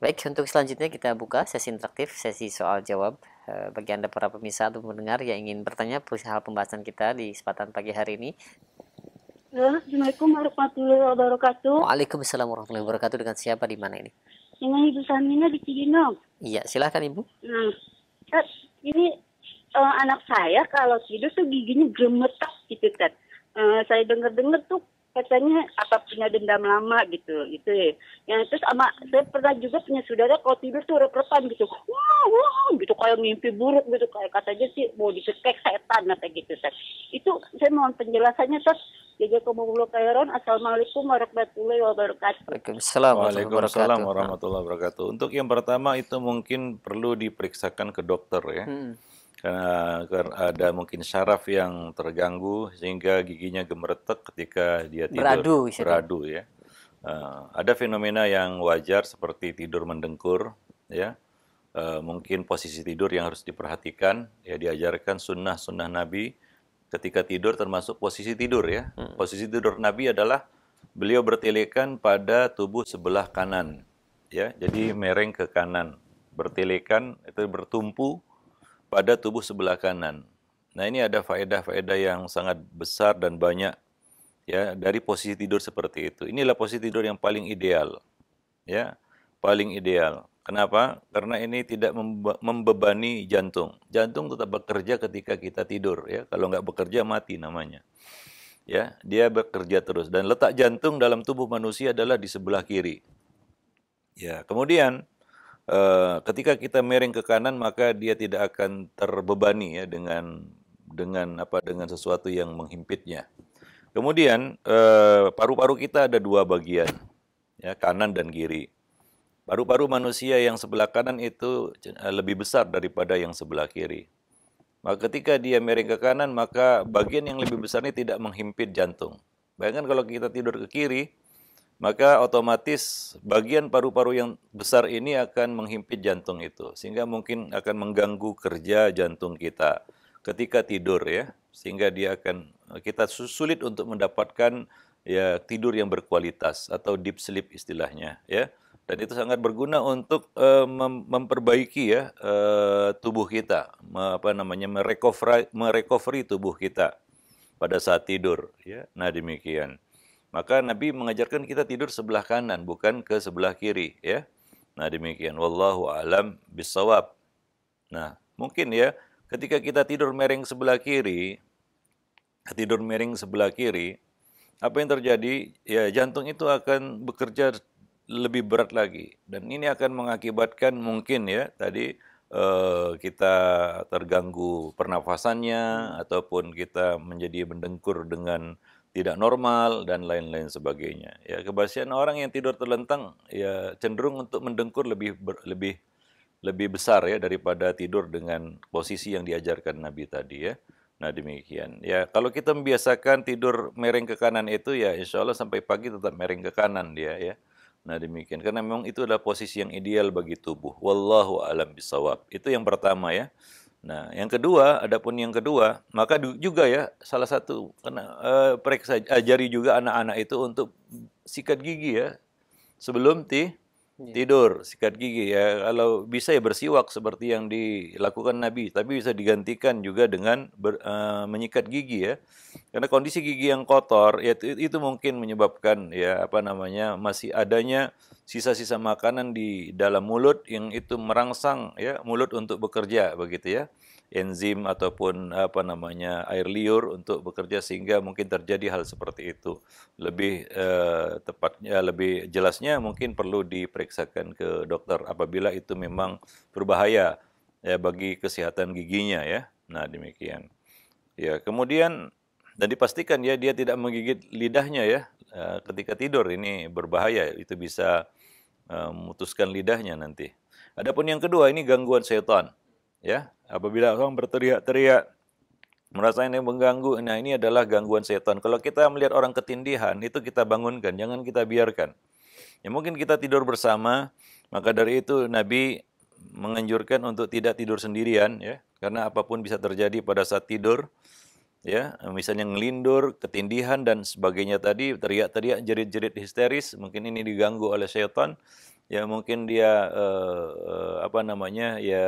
Baik, untuk selanjutnya kita buka sesi interaktif, sesi soal jawab. Eh, bagi Anda para pemirsa atau pendengar yang ingin bertanya perihal pembahasan kita di kesempatan pagi hari ini. Ya, Assalamualaikum warahmatullahi wabarakatuh. Waalaikumsalam warahmatullahi wabarakatuh. Dengan siapa di mana ini? Dengan Ibu Samina di Cibinong. Iya, silahkan Ibu. Nah, eh, ini uh, anak saya kalau tidur tuh giginya gemetak gitu kan. Uh, saya dengar-dengar tuh katanya apa punya dendam lama gitu itu. ya yang terus sama saya pernah juga punya saudara kalau tidur tuh rep gitu wow wow gitu kayak mimpi buruk gitu kayak katanya sih mau dicekek setan atau gitu itu saya mohon penjelasannya terus jazakumullah kairon assalamualaikum warahmatullahi wabarakatuh Waalaikumsalam warahmatullahi wabarakatuh untuk yang pertama itu mungkin perlu diperiksakan ke dokter ya hmm karena ada mungkin saraf yang terganggu sehingga giginya gemeretek ketika dia tidur beradu, beradu ya uh, ada fenomena yang wajar seperti tidur mendengkur ya uh, mungkin posisi tidur yang harus diperhatikan ya diajarkan sunnah sunnah Nabi ketika tidur termasuk posisi tidur ya hmm. posisi tidur Nabi adalah beliau bertelekan pada tubuh sebelah kanan ya jadi hmm. mereng ke kanan bertelekan itu bertumpu pada tubuh sebelah kanan. Nah ini ada faedah-faedah yang sangat besar dan banyak ya dari posisi tidur seperti itu. Inilah posisi tidur yang paling ideal, ya paling ideal. Kenapa? Karena ini tidak membebani jantung. Jantung tetap bekerja ketika kita tidur, ya. Kalau nggak bekerja mati namanya. Ya, dia bekerja terus. Dan letak jantung dalam tubuh manusia adalah di sebelah kiri. Ya, kemudian Eh, ketika kita miring ke kanan maka dia tidak akan terbebani ya dengan dengan apa dengan sesuatu yang menghimpitnya. Kemudian eh, paru-paru kita ada dua bagian ya kanan dan kiri. Paru-paru manusia yang sebelah kanan itu eh, lebih besar daripada yang sebelah kiri. Maka ketika dia miring ke kanan maka bagian yang lebih besar ini tidak menghimpit jantung. Bayangkan kalau kita tidur ke kiri, maka otomatis bagian paru-paru yang besar ini akan menghimpit jantung itu sehingga mungkin akan mengganggu kerja jantung kita ketika tidur ya sehingga dia akan kita sulit untuk mendapatkan ya tidur yang berkualitas atau deep sleep istilahnya ya dan itu sangat berguna untuk uh, mem memperbaiki ya uh, tubuh kita me apa namanya merecovery merecovery tubuh kita pada saat tidur ya nah demikian maka Nabi mengajarkan kita tidur sebelah kanan, bukan ke sebelah kiri, ya. Nah demikian. Wallahu alam bisawab. Nah mungkin ya ketika kita tidur miring sebelah kiri, tidur miring sebelah kiri, apa yang terjadi? Ya jantung itu akan bekerja lebih berat lagi dan ini akan mengakibatkan mungkin ya tadi eh, kita terganggu pernafasannya ataupun kita menjadi mendengkur dengan tidak normal dan lain-lain sebagainya. Ya, kebiasaan orang yang tidur terlentang ya cenderung untuk mendengkur lebih ber, lebih lebih besar ya daripada tidur dengan posisi yang diajarkan Nabi tadi ya. Nah demikian. Ya kalau kita membiasakan tidur mereng ke kanan itu ya insya Allah sampai pagi tetap mereng ke kanan dia ya. Nah demikian karena memang itu adalah posisi yang ideal bagi tubuh. Wallahu alam bisawab. Itu yang pertama ya. Nah, yang kedua, adapun yang kedua, maka juga ya salah satu karena eh, periksa ajari juga anak-anak itu untuk sikat gigi ya sebelum ti iya. tidur sikat gigi ya kalau bisa ya bersiwak seperti yang dilakukan Nabi tapi bisa digantikan juga dengan ber, eh, menyikat gigi ya karena kondisi gigi yang kotor ya itu, itu mungkin menyebabkan ya apa namanya masih adanya sisa-sisa makanan di dalam mulut yang itu merangsang ya mulut untuk bekerja begitu ya enzim ataupun apa namanya air liur untuk bekerja sehingga mungkin terjadi hal seperti itu lebih eh, tepatnya lebih jelasnya mungkin perlu diperiksakan ke dokter apabila itu memang berbahaya ya bagi kesehatan giginya ya nah demikian ya kemudian dan dipastikan ya dia tidak menggigit lidahnya ya eh, ketika tidur ini berbahaya itu bisa Eh, memutuskan lidahnya nanti. Adapun yang kedua ini gangguan setan. Ya, apabila orang berteriak-teriak merasa ini mengganggu, nah ini adalah gangguan setan. Kalau kita melihat orang ketindihan, itu kita bangunkan, jangan kita biarkan. Ya mungkin kita tidur bersama, maka dari itu Nabi menganjurkan untuk tidak tidur sendirian ya, karena apapun bisa terjadi pada saat tidur ya misalnya ngelindur, ketindihan dan sebagainya tadi, teriak-teriak, jerit-jerit histeris, mungkin ini diganggu oleh setan, ya mungkin dia eh, eh, apa namanya ya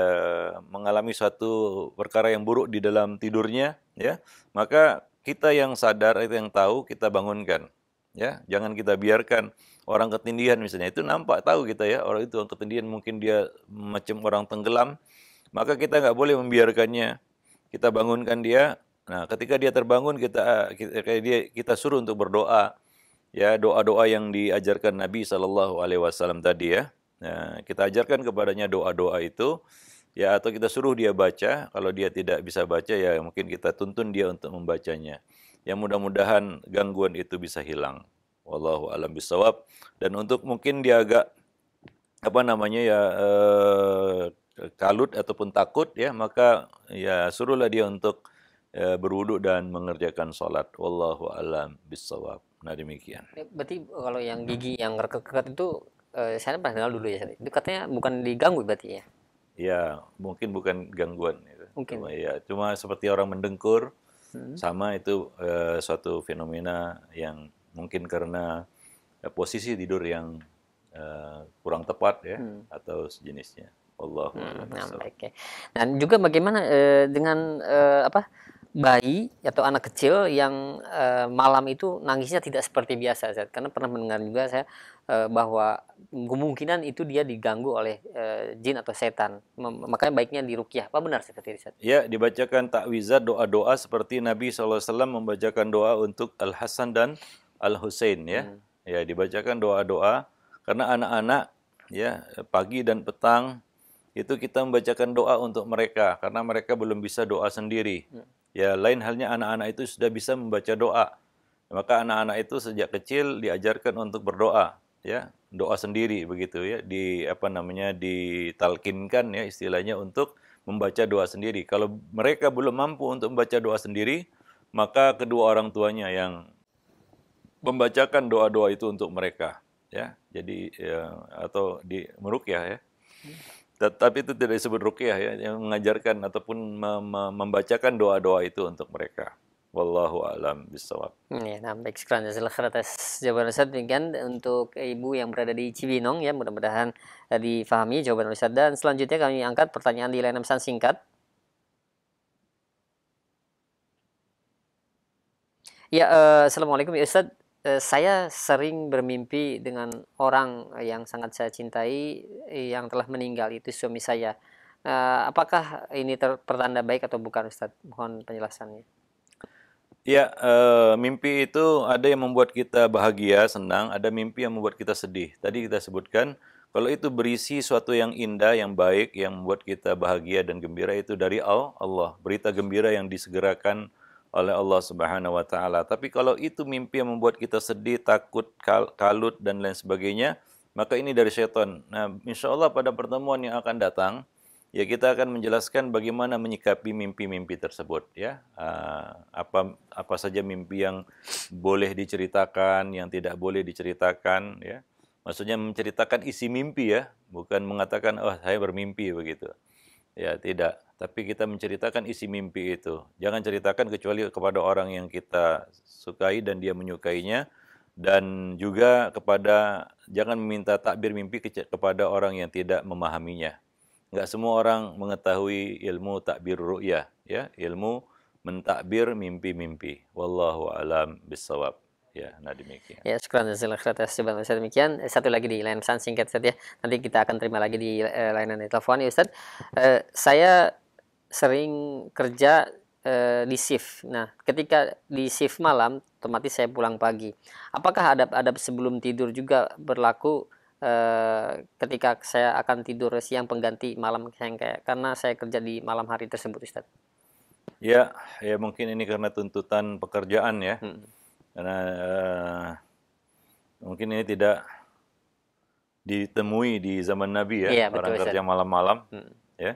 mengalami suatu perkara yang buruk di dalam tidurnya, ya maka kita yang sadar itu yang tahu kita bangunkan, ya jangan kita biarkan orang ketindihan misalnya itu nampak tahu kita ya orang itu orang ketindihan mungkin dia macam orang tenggelam, maka kita nggak boleh membiarkannya, kita bangunkan dia Nah, ketika dia terbangun kita eh, kita, dia, kita suruh untuk berdoa ya doa-doa yang diajarkan Nabi Shallallahu Alaihi Wasallam tadi ya. Nah, kita ajarkan kepadanya doa-doa itu ya atau kita suruh dia baca. Kalau dia tidak bisa baca ya mungkin kita tuntun dia untuk membacanya. Yang mudah-mudahan gangguan itu bisa hilang. Wallahu alam bisawab. Dan untuk mungkin dia agak apa namanya ya eh, kalut ataupun takut ya maka ya suruhlah dia untuk Eh, berwuduk dan mengerjakan sholat. Wallahu alam bisawab. Nah demikian. Berarti kalau yang gigi yang rekat-rekat itu eh, saya pernah dengar dulu ya. Itu katanya bukan diganggu berarti ya? Ya mungkin bukan gangguan. Gitu. Mungkin. Cuma, ya cuma seperti orang mendengkur hmm. sama itu eh, suatu fenomena yang mungkin karena eh, posisi tidur yang eh, kurang tepat ya hmm. atau sejenisnya. Allah. Hmm, nah, baik ya. Dan juga bagaimana eh, dengan eh, apa bayi atau anak kecil yang e, malam itu nangisnya tidak seperti biasa Zat. karena pernah mendengar juga saya e, bahwa kemungkinan itu dia diganggu oleh e, jin atau setan Mem makanya baiknya dirukyah apa benar seperti itu ya dibacakan takwizat doa-doa seperti Nabi saw membacakan doa untuk Al Hasan dan Al Husain ya hmm. ya dibacakan doa-doa karena anak-anak ya pagi dan petang itu kita membacakan doa untuk mereka karena mereka belum bisa doa sendiri. Hmm. Ya lain halnya anak-anak itu sudah bisa membaca doa. Maka anak-anak itu sejak kecil diajarkan untuk berdoa, ya doa sendiri begitu ya di apa namanya ditalkinkan ya istilahnya untuk membaca doa sendiri. Kalau mereka belum mampu untuk membaca doa sendiri, maka kedua orang tuanya yang membacakan doa-doa itu untuk mereka, ya. Jadi ya, atau di merukyah ya. ya. Tetapi itu tidak disebut ruqyah ya, yang mengajarkan ataupun membacakan doa-doa itu untuk mereka. Wallahu alam bisawab. Ya, nah, baik sekali jazakallahu atas jawaban Ustaz demikian untuk ibu yang berada di Cibinong ya mudah-mudahan eh, difahami jawaban Ustaz dan selanjutnya kami angkat pertanyaan di layanan pesan singkat. Ya, uh, assalamualaikum ya Ustaz. Eh, saya sering bermimpi dengan orang yang sangat saya cintai eh, yang telah meninggal itu suami saya. Eh, apakah ini pertanda baik atau bukan Ustadz? Mohon penjelasannya. Ya, e, mimpi itu ada yang membuat kita bahagia, senang, ada mimpi yang membuat kita sedih. Tadi kita sebutkan, kalau itu berisi suatu yang indah, yang baik, yang membuat kita bahagia dan gembira itu dari Allah, berita gembira yang disegerakan oleh Allah Subhanahu wa taala. Tapi kalau itu mimpi yang membuat kita sedih, takut, kalut dan lain sebagainya, maka ini dari setan. Nah, insya Allah pada pertemuan yang akan datang, ya kita akan menjelaskan bagaimana menyikapi mimpi-mimpi tersebut ya ah, apa apa saja mimpi yang boleh diceritakan yang tidak boleh diceritakan ya maksudnya menceritakan isi mimpi ya bukan mengatakan oh saya bermimpi begitu ya tidak tapi kita menceritakan isi mimpi itu. Jangan ceritakan kecuali kepada orang yang kita sukai dan dia menyukainya dan juga kepada jangan meminta takbir mimpi ke, kepada orang yang tidak memahaminya. Enggak semua orang mengetahui ilmu takbir ru'yah, ya, ilmu mentakbir mimpi-mimpi. Wallahu alam bisawab. Ya, nah demikian. Ya, syukur dan khair atas demikian. Eh, satu lagi di layanan pesan singkat Ustaz ya. Nanti kita akan terima lagi di uh, layanan telepon ya Ustaz. Uh, saya sering kerja e, di shift. Nah, ketika di shift malam, otomatis saya pulang pagi. Apakah adab-adab sebelum tidur juga berlaku e, ketika saya akan tidur siang pengganti malam yang kayak karena saya kerja di malam hari tersebut, Ustaz? Ya, ya mungkin ini karena tuntutan pekerjaan ya. Hmm. Karena e, mungkin ini tidak ditemui di zaman Nabi ya, ya orang betul, kerja malam-malam hmm. ya.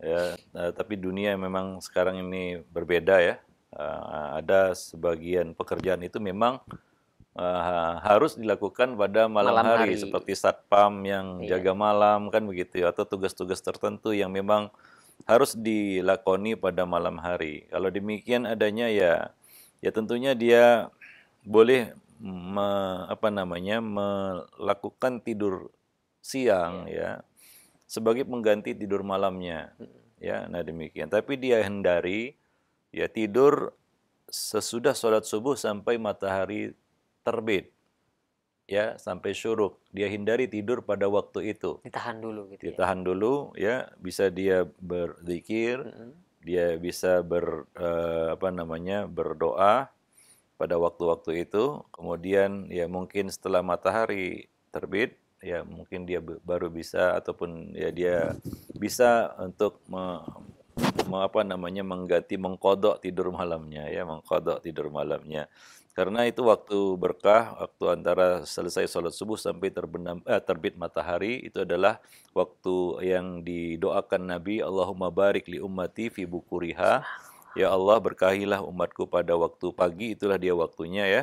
Ya, nah, tapi dunia memang sekarang ini berbeda ya. Uh, ada sebagian pekerjaan itu memang uh, harus dilakukan pada malam, malam hari. hari seperti satpam yang iya. jaga malam kan begitu ya, atau tugas-tugas tertentu yang memang harus dilakoni pada malam hari. Kalau demikian adanya ya ya tentunya dia boleh me, apa namanya melakukan tidur siang iya. ya sebagai pengganti tidur malamnya. Ya, nah demikian. Tapi dia hindari ya tidur sesudah sholat subuh sampai matahari terbit. Ya, sampai syuruk. Dia hindari tidur pada waktu itu. Ditahan dulu gitu. Ya? Ditahan ya. dulu ya, bisa dia berzikir, mm -hmm. dia bisa ber eh, apa namanya? berdoa pada waktu-waktu itu. Kemudian ya mungkin setelah matahari terbit ya mungkin dia baru bisa ataupun ya dia bisa untuk me, me, apa namanya mengganti mengkodok tidur malamnya ya mengkodok tidur malamnya karena itu waktu berkah waktu antara selesai sholat subuh sampai terbenam eh, terbit matahari itu adalah waktu yang didoakan Nabi Allahumma barik li ummati fi bukuriha ya Allah berkahilah umatku pada waktu pagi itulah dia waktunya ya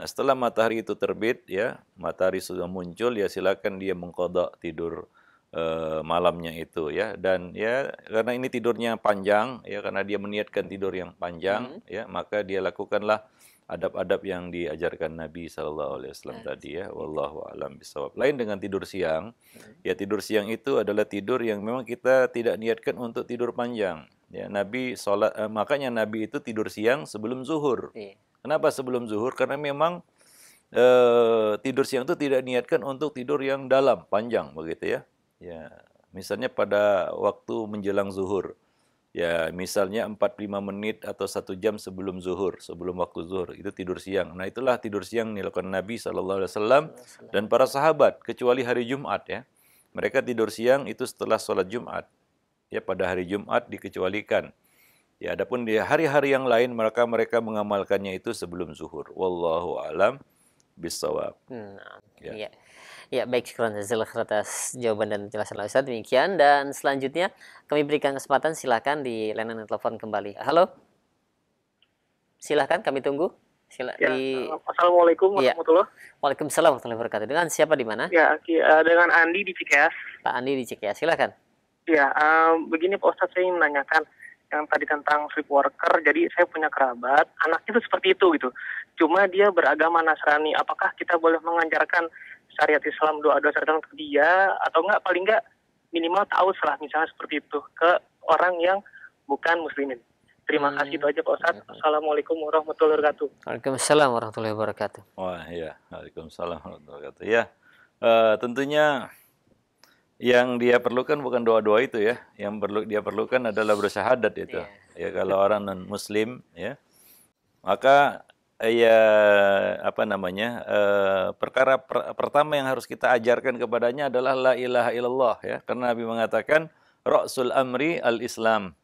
Nah, setelah matahari itu terbit ya, matahari sudah muncul ya silakan dia mengkodok tidur e, malamnya itu ya dan ya karena ini tidurnya panjang ya karena dia meniatkan tidur yang panjang -hmm. ya maka dia lakukanlah adab-adab yang diajarkan Nabi sallallahu alaihi wasallam nah, tadi ya wallahu alam bisawab. Lain dengan tidur siang. -hmm. Ya tidur siang itu adalah tidur yang memang kita tidak niatkan untuk tidur panjang. Ya Nabi sholat, eh, makanya Nabi itu tidur siang sebelum zuhur. Yeah. Kenapa sebelum zuhur? Karena memang e, tidur siang itu tidak niatkan untuk tidur yang dalam, panjang begitu ya. Ya, misalnya pada waktu menjelang zuhur. Ya, misalnya 45 menit atau satu jam sebelum zuhur, sebelum waktu zuhur, itu tidur siang. Nah, itulah tidur siang dilakukan Nabi SAW dan para sahabat, kecuali hari Jumat ya. Mereka tidur siang itu setelah sholat Jumat. Ya, pada hari Jumat dikecualikan. Ya, adapun di hari-hari yang lain mereka mereka mengamalkannya itu sebelum zuhur. Wallahu alam bisawab. Hmm, ya. ya. Ya, baik sekalian jazil atas jawaban dan penjelasan Lalu Ustaz. Demikian dan selanjutnya kami berikan kesempatan silakan di layanan telepon kembali. Halo. Silahkan kami tunggu. Sila ya, di Assalamualaikum iya. warahmatullahi ya. Waalaikumsalam warahmatullahi wabarakatuh. Dengan siapa di mana? Ya, eh, dengan Andi di Cikeas. Pak Andi di Cikeas. Silakan. Ya, um, begini Pak Ustaz saya ingin menanyakan yang tadi tentang sleep worker. Jadi saya punya kerabat, anaknya itu seperti itu gitu. Cuma dia beragama Nasrani. Apakah kita boleh mengajarkan syariat Islam doa-doa syariat ke dia atau enggak paling enggak minimal tahu salah misalnya seperti itu ke orang yang bukan muslimin. Terima hmm. kasih itu aja Pak Ustadz. Ya. Assalamualaikum warahmatullahi wabarakatuh. Waalaikumsalam warahmatullahi wabarakatuh. Wah iya, Waalaikumsalam warahmatullahi wabarakatuh. Ya, uh, tentunya yang dia perlukan bukan doa-doa itu ya. Yang perlu dia perlukan adalah bersyahadat itu. Yeah. Ya kalau orang non muslim ya. Maka eh, ya apa namanya? Eh, perkara per, pertama yang harus kita ajarkan kepadanya adalah la ilaha illallah ya. Karena Nabi mengatakan Rasul amri al-Islam.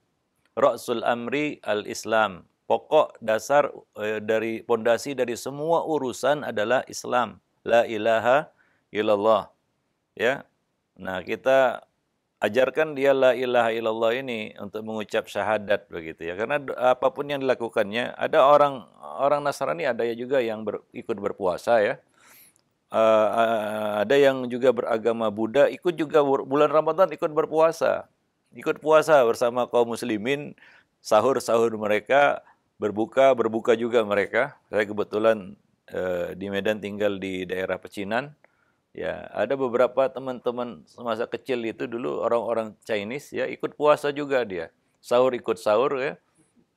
Rasul amri al-Islam. Pokok dasar eh, dari pondasi dari semua urusan adalah Islam. La ilaha illallah. Ya, Nah, kita ajarkan dia la ilaha illallah ini untuk mengucap syahadat begitu ya. Karena apapun yang dilakukannya, ada orang orang Nasrani ada ya juga yang ber, ikut berpuasa ya. uh, ada yang juga beragama Buddha ikut juga bulan Ramadan ikut berpuasa. Ikut puasa bersama kaum muslimin, sahur-sahur mereka, berbuka berbuka juga mereka. Saya kebetulan uh, di Medan tinggal di daerah Pecinan Ya, ada beberapa teman-teman semasa kecil itu dulu orang-orang Chinese ya ikut puasa juga dia. Sahur ikut sahur ya.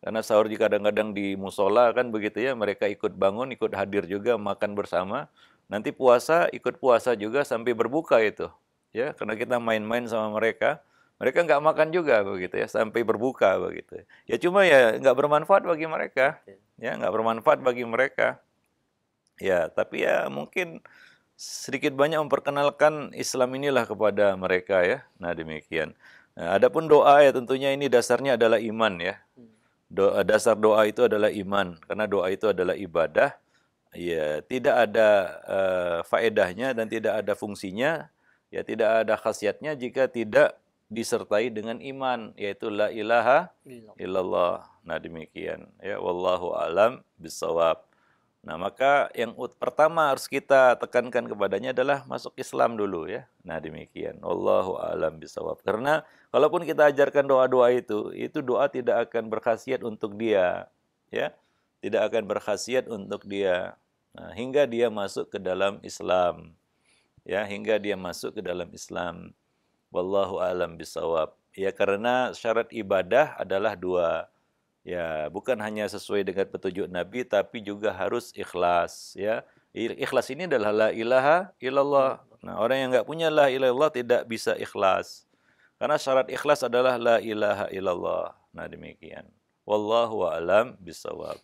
Karena sahur juga kadang-kadang di musola kan begitu ya, mereka ikut bangun, ikut hadir juga makan bersama. Nanti puasa ikut puasa juga sampai berbuka itu. Ya, karena kita main-main sama mereka, mereka nggak makan juga begitu ya sampai berbuka begitu. Ya cuma ya nggak bermanfaat bagi mereka. Ya, nggak bermanfaat bagi mereka. Ya, tapi ya mungkin sedikit banyak memperkenalkan Islam inilah kepada mereka ya. Nah demikian. Nah, adapun doa ya tentunya ini dasarnya adalah iman ya. Hmm. Doa, dasar doa itu adalah iman karena doa itu adalah ibadah. Ya tidak ada uh, faedahnya dan tidak ada fungsinya ya tidak ada khasiatnya jika tidak disertai dengan iman yaitu la ilaha illallah. Nah demikian ya wallahu alam bisawab. Nah, maka yang pertama harus kita tekankan kepadanya adalah masuk Islam dulu ya. Nah, demikian. Wallahu alam bisawab. Karena kalaupun kita ajarkan doa-doa itu, itu doa tidak akan berkhasiat untuk dia, ya. Tidak akan berkhasiat untuk dia. Nah, hingga dia masuk ke dalam Islam. Ya, hingga dia masuk ke dalam Islam. Wallahu alam bisawab. Ya, karena syarat ibadah adalah dua Ya, bukan hanya sesuai dengan petunjuk Nabi tapi juga harus ikhlas ya. Ikhlas ini adalah la ilaha illallah. Hmm. Nah, orang yang nggak punya la ilaha illallah tidak bisa ikhlas. Karena syarat ikhlas adalah la ilaha illallah. Nah, demikian. Wallahu a'lam bisawab.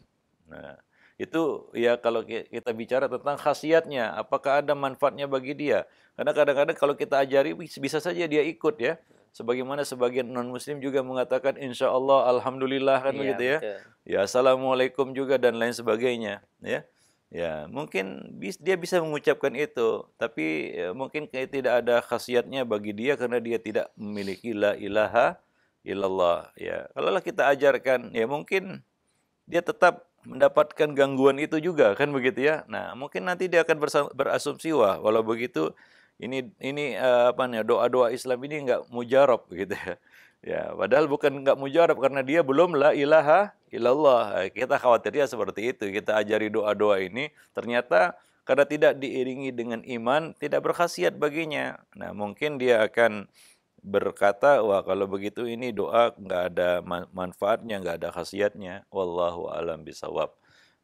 Nah, itu ya kalau kita bicara tentang khasiatnya, apakah ada manfaatnya bagi dia? Karena kadang-kadang kalau kita ajari bisa saja dia ikut ya sebagaimana sebagian non muslim juga mengatakan insya Allah alhamdulillah kan iya, begitu ya ya. ya assalamualaikum juga dan lain sebagainya ya ya mungkin dia bisa mengucapkan itu tapi ya, mungkin tidak ada khasiatnya bagi dia karena dia tidak memiliki la ilaha illallah ya kalaulah kita ajarkan ya mungkin dia tetap mendapatkan gangguan itu juga kan begitu ya nah mungkin nanti dia akan berasumsi wah walau begitu ini ini eh, apa nih doa-doa Islam ini nggak mujarab gitu ya. Ya, padahal bukan nggak mujarab karena dia belum la ilaha illallah. Eh, kita khawatirnya seperti itu. Kita ajari doa-doa ini ternyata karena tidak diiringi dengan iman tidak berkhasiat baginya. Nah, mungkin dia akan berkata, wah kalau begitu ini doa nggak ada manfaatnya, nggak ada khasiatnya. Wallahu alam bisawab.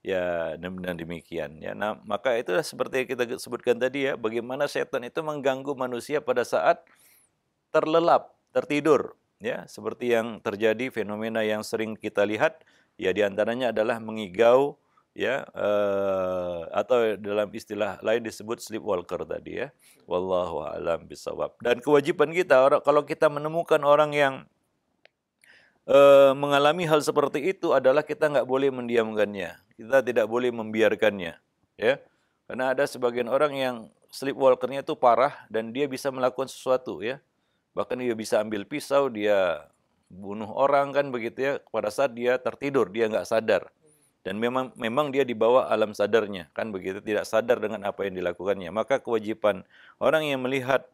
Ya, dan demikian. Ya, nah, maka itu seperti yang kita sebutkan tadi ya, bagaimana setan itu mengganggu manusia pada saat terlelap, tertidur. Ya, seperti yang terjadi fenomena yang sering kita lihat, ya diantaranya adalah mengigau, ya, uh, atau dalam istilah lain disebut sleepwalker tadi ya. Wallahu a'lam bisawab. Dan kewajiban kita, kalau kita menemukan orang yang e, mengalami hal seperti itu adalah kita nggak boleh mendiamkannya, kita tidak boleh membiarkannya, ya. Karena ada sebagian orang yang sleepwalkernya itu parah dan dia bisa melakukan sesuatu, ya. Bahkan dia bisa ambil pisau, dia bunuh orang kan begitu ya. Pada saat dia tertidur, dia nggak sadar. Dan memang memang dia dibawa alam sadarnya kan begitu tidak sadar dengan apa yang dilakukannya. Maka kewajiban orang yang melihat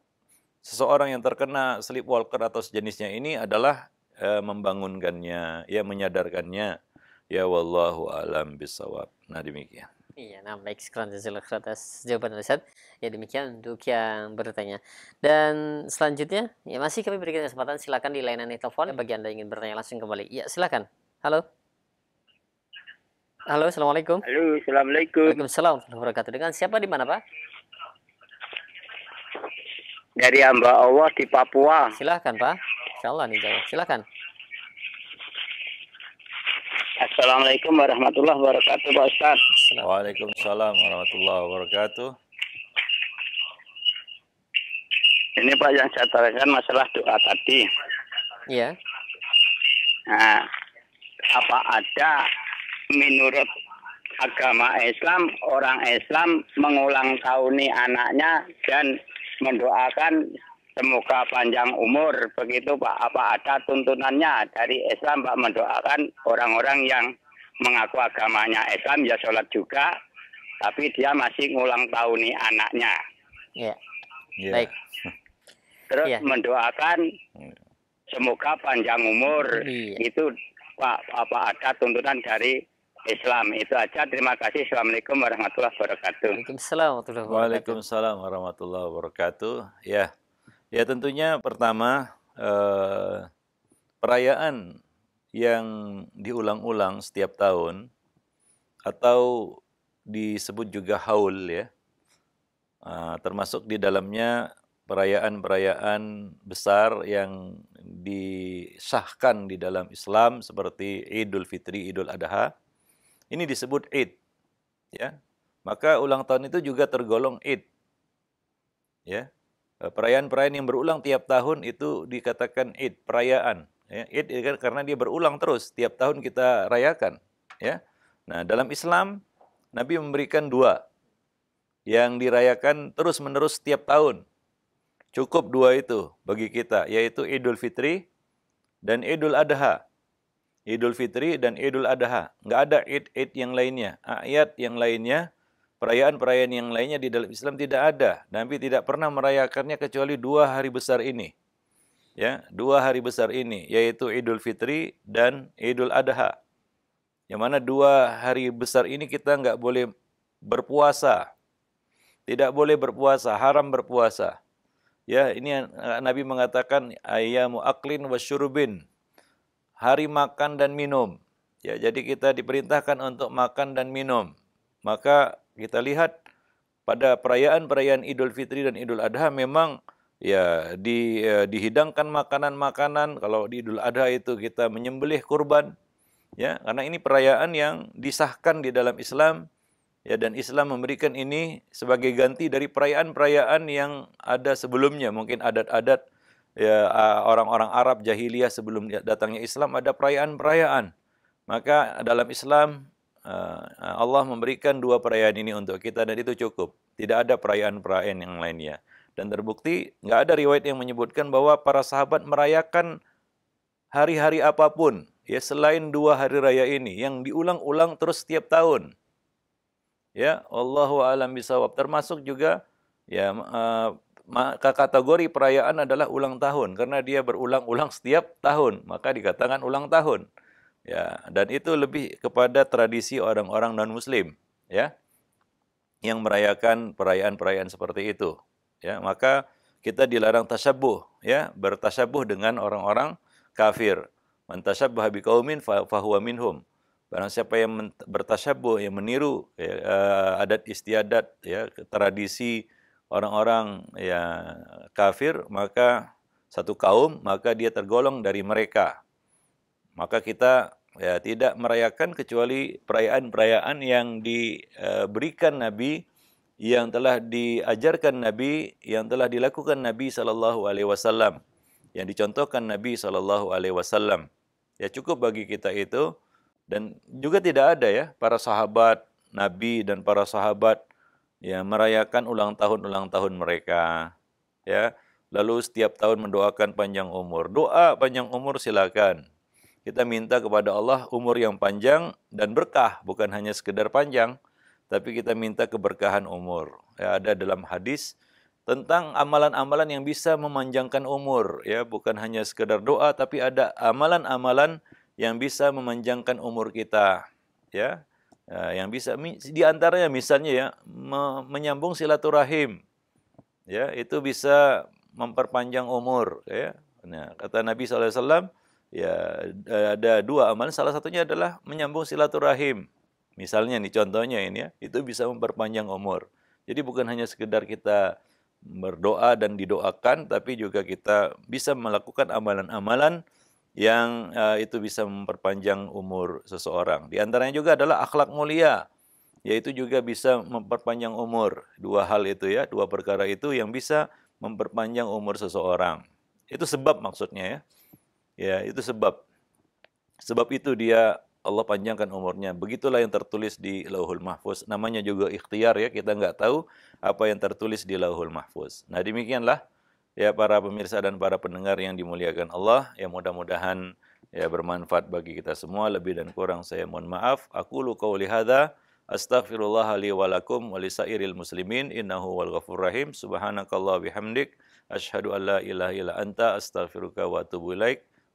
seseorang yang terkena sleepwalker atau sejenisnya ini adalah ya, membangunkannya, ya menyadarkannya. Ya wallahu alam bisawab. Nah demikian. Iya, nah baik sekali jazakallahu atas jawaban Ustaz. Ya demikian untuk yang bertanya. Dan selanjutnya, ya masih kami berikan kesempatan silakan di layanan telepon bagi Anda yang ingin bertanya langsung kembali. Ya, silakan. Halo. Halo, Assalamualaikum. Halo, Assalamualaikum. Waalaikumsalam wabarakatuh. Dengan siapa di mana, Pak? Dari Amba Allah di Papua. Silakan, Pak. Insya Allah nih jawab. Silakan. Assalamualaikum warahmatullahi wabarakatuh, Pak Ustaz. Waalaikumsalam warahmatullahi wabarakatuh. Ini Pak yang saya tanyakan masalah doa tadi. Iya. Nah, apa ada menurut agama Islam orang Islam mengulang tahuni anaknya dan mendoakan Semoga panjang umur, begitu Pak. Apa ada tuntunannya dari Islam Pak mendoakan orang-orang yang mengaku agamanya Islam ya sholat juga, tapi dia masih ngulang tahun nih anaknya. Iya. Yeah. Baik. Terus yeah. mendoakan ya. semoga panjang umur. Yeah. Itu Pak, apa ada tuntunan dari Islam. Itu aja. Terima kasih. Assalamualaikum warahmatullahi wabarakatuh. Waalaikumsalam warahmatullahi wabarakatuh. ya yeah. Ya tentunya pertama eh, perayaan yang diulang-ulang setiap tahun atau disebut juga haul ya. Eh, termasuk di dalamnya perayaan-perayaan besar yang disahkan di dalam Islam seperti Idul Fitri, Idul Adha. Ini disebut Id ya. Maka ulang tahun itu juga tergolong Id. Ya, Eh, perayaan-perayaan yang berulang tiap tahun itu dikatakan id, perayaan. Ya, id kan karena dia berulang terus, tiap tahun kita rayakan. Ya. Nah, dalam Islam, Nabi memberikan dua yang dirayakan terus-menerus tiap tahun. Cukup dua itu bagi kita, yaitu Idul Fitri dan Idul Adha. Idul Fitri dan Idul Adha. Nggak ada id-id yang lainnya, ayat yang lainnya Perayaan-perayaan yang lainnya di dalam Islam tidak ada. Nabi tidak pernah merayakannya kecuali dua hari besar ini. Ya, dua hari besar ini yaitu Idul Fitri dan Idul Adha. Yang mana dua hari besar ini kita nggak boleh berpuasa. Tidak boleh berpuasa, haram berpuasa. Ya, ini eh, Nabi mengatakan ayamu aklin syurubin. Hari makan dan minum. Ya, jadi kita diperintahkan untuk makan dan minum. Maka kita lihat pada perayaan-perayaan Idul Fitri dan Idul Adha memang ya di ya, dihidangkan makanan-makanan kalau di Idul Adha itu kita menyembelih kurban ya karena ini perayaan yang disahkan di dalam Islam ya dan Islam memberikan ini sebagai ganti dari perayaan-perayaan yang ada sebelumnya mungkin adat-adat ya orang-orang Arab jahiliyah sebelum datangnya Islam ada perayaan-perayaan maka dalam Islam Eh, eh, Allah memberikan dua perayaan ini untuk kita dan itu cukup. Tidak ada perayaan-perayaan yang lainnya. Dan terbukti nggak ada riwayat yang menyebutkan bahwa para sahabat merayakan hari-hari apapun ya selain dua hari raya ini yang diulang-ulang terus setiap tahun. Ya, Allahu a'lam bisawab. Termasuk juga ya eh, maka kategori perayaan adalah ulang tahun karena dia berulang-ulang setiap tahun, maka dikatakan ulang tahun. Ya, dan itu lebih kepada tradisi orang-orang non-muslim, ya. Yang merayakan perayaan-perayaan seperti itu. Ya, maka kita dilarang tasabuh, ya, bertasabuh dengan orang-orang kafir. Mentasyabbah bi qaumin fahuwa minhum. Barang siapa yang bertasabuh yang meniru ya, eh, adat istiadat, ya, tradisi orang-orang ya kafir, maka satu kaum, maka dia tergolong dari mereka maka kita ya tidak merayakan kecuali perayaan-perayaan yang diberikan e, Nabi yang telah diajarkan Nabi yang telah dilakukan Nabi sallallahu alaihi wasallam yang dicontohkan Nabi sallallahu alaihi wasallam ya cukup bagi kita itu dan juga tidak ada ya para sahabat Nabi dan para sahabat ya merayakan ulang tahun ulang tahun mereka ya lalu setiap tahun mendoakan panjang umur doa panjang umur silakan kita minta kepada Allah umur yang panjang dan berkah, bukan hanya sekedar panjang, tapi kita minta keberkahan umur. Ya, ada dalam hadis tentang amalan-amalan yang bisa memanjangkan umur, ya, bukan hanya sekedar doa, tapi ada amalan-amalan yang bisa memanjangkan umur kita, ya. ya yang bisa di antaranya misalnya ya me, menyambung silaturahim ya itu bisa memperpanjang umur ya nah, kata Nabi saw Ya, eh, ada dua amalan. Salah satunya adalah menyambung silaturahim. Misalnya nih contohnya ini ya, itu bisa memperpanjang umur. Jadi bukan hanya sekedar kita berdoa dan didoakan, tapi juga kita bisa melakukan amalan-amalan yang uh, itu bisa memperpanjang umur seseorang. Di antaranya juga adalah akhlak mulia, yaitu juga bisa memperpanjang umur. Dua hal itu ya, dua perkara itu yang bisa memperpanjang umur seseorang. Itu sebab maksudnya ya. Ya, itu sebab. Sebab itu dia Allah panjangkan umurnya. Begitulah yang tertulis di Lauhul Mahfuz. Namanya juga ikhtiar ya, kita nggak tahu apa yang tertulis di Lauhul Mahfuz. Nah, demikianlah ya para pemirsa dan para pendengar yang dimuliakan Allah, ya mudah-mudahan ya bermanfaat bagi kita semua. Lebih dan kurang saya mohon maaf. Aku lu qauli hadza astaghfirullah li wa lakum wa li sairil muslimin innahu wal ghafur rahim. Subhanakallah bihamdik asyhadu an la ilaha illa anta astaghfiruka wa atubu ilaika.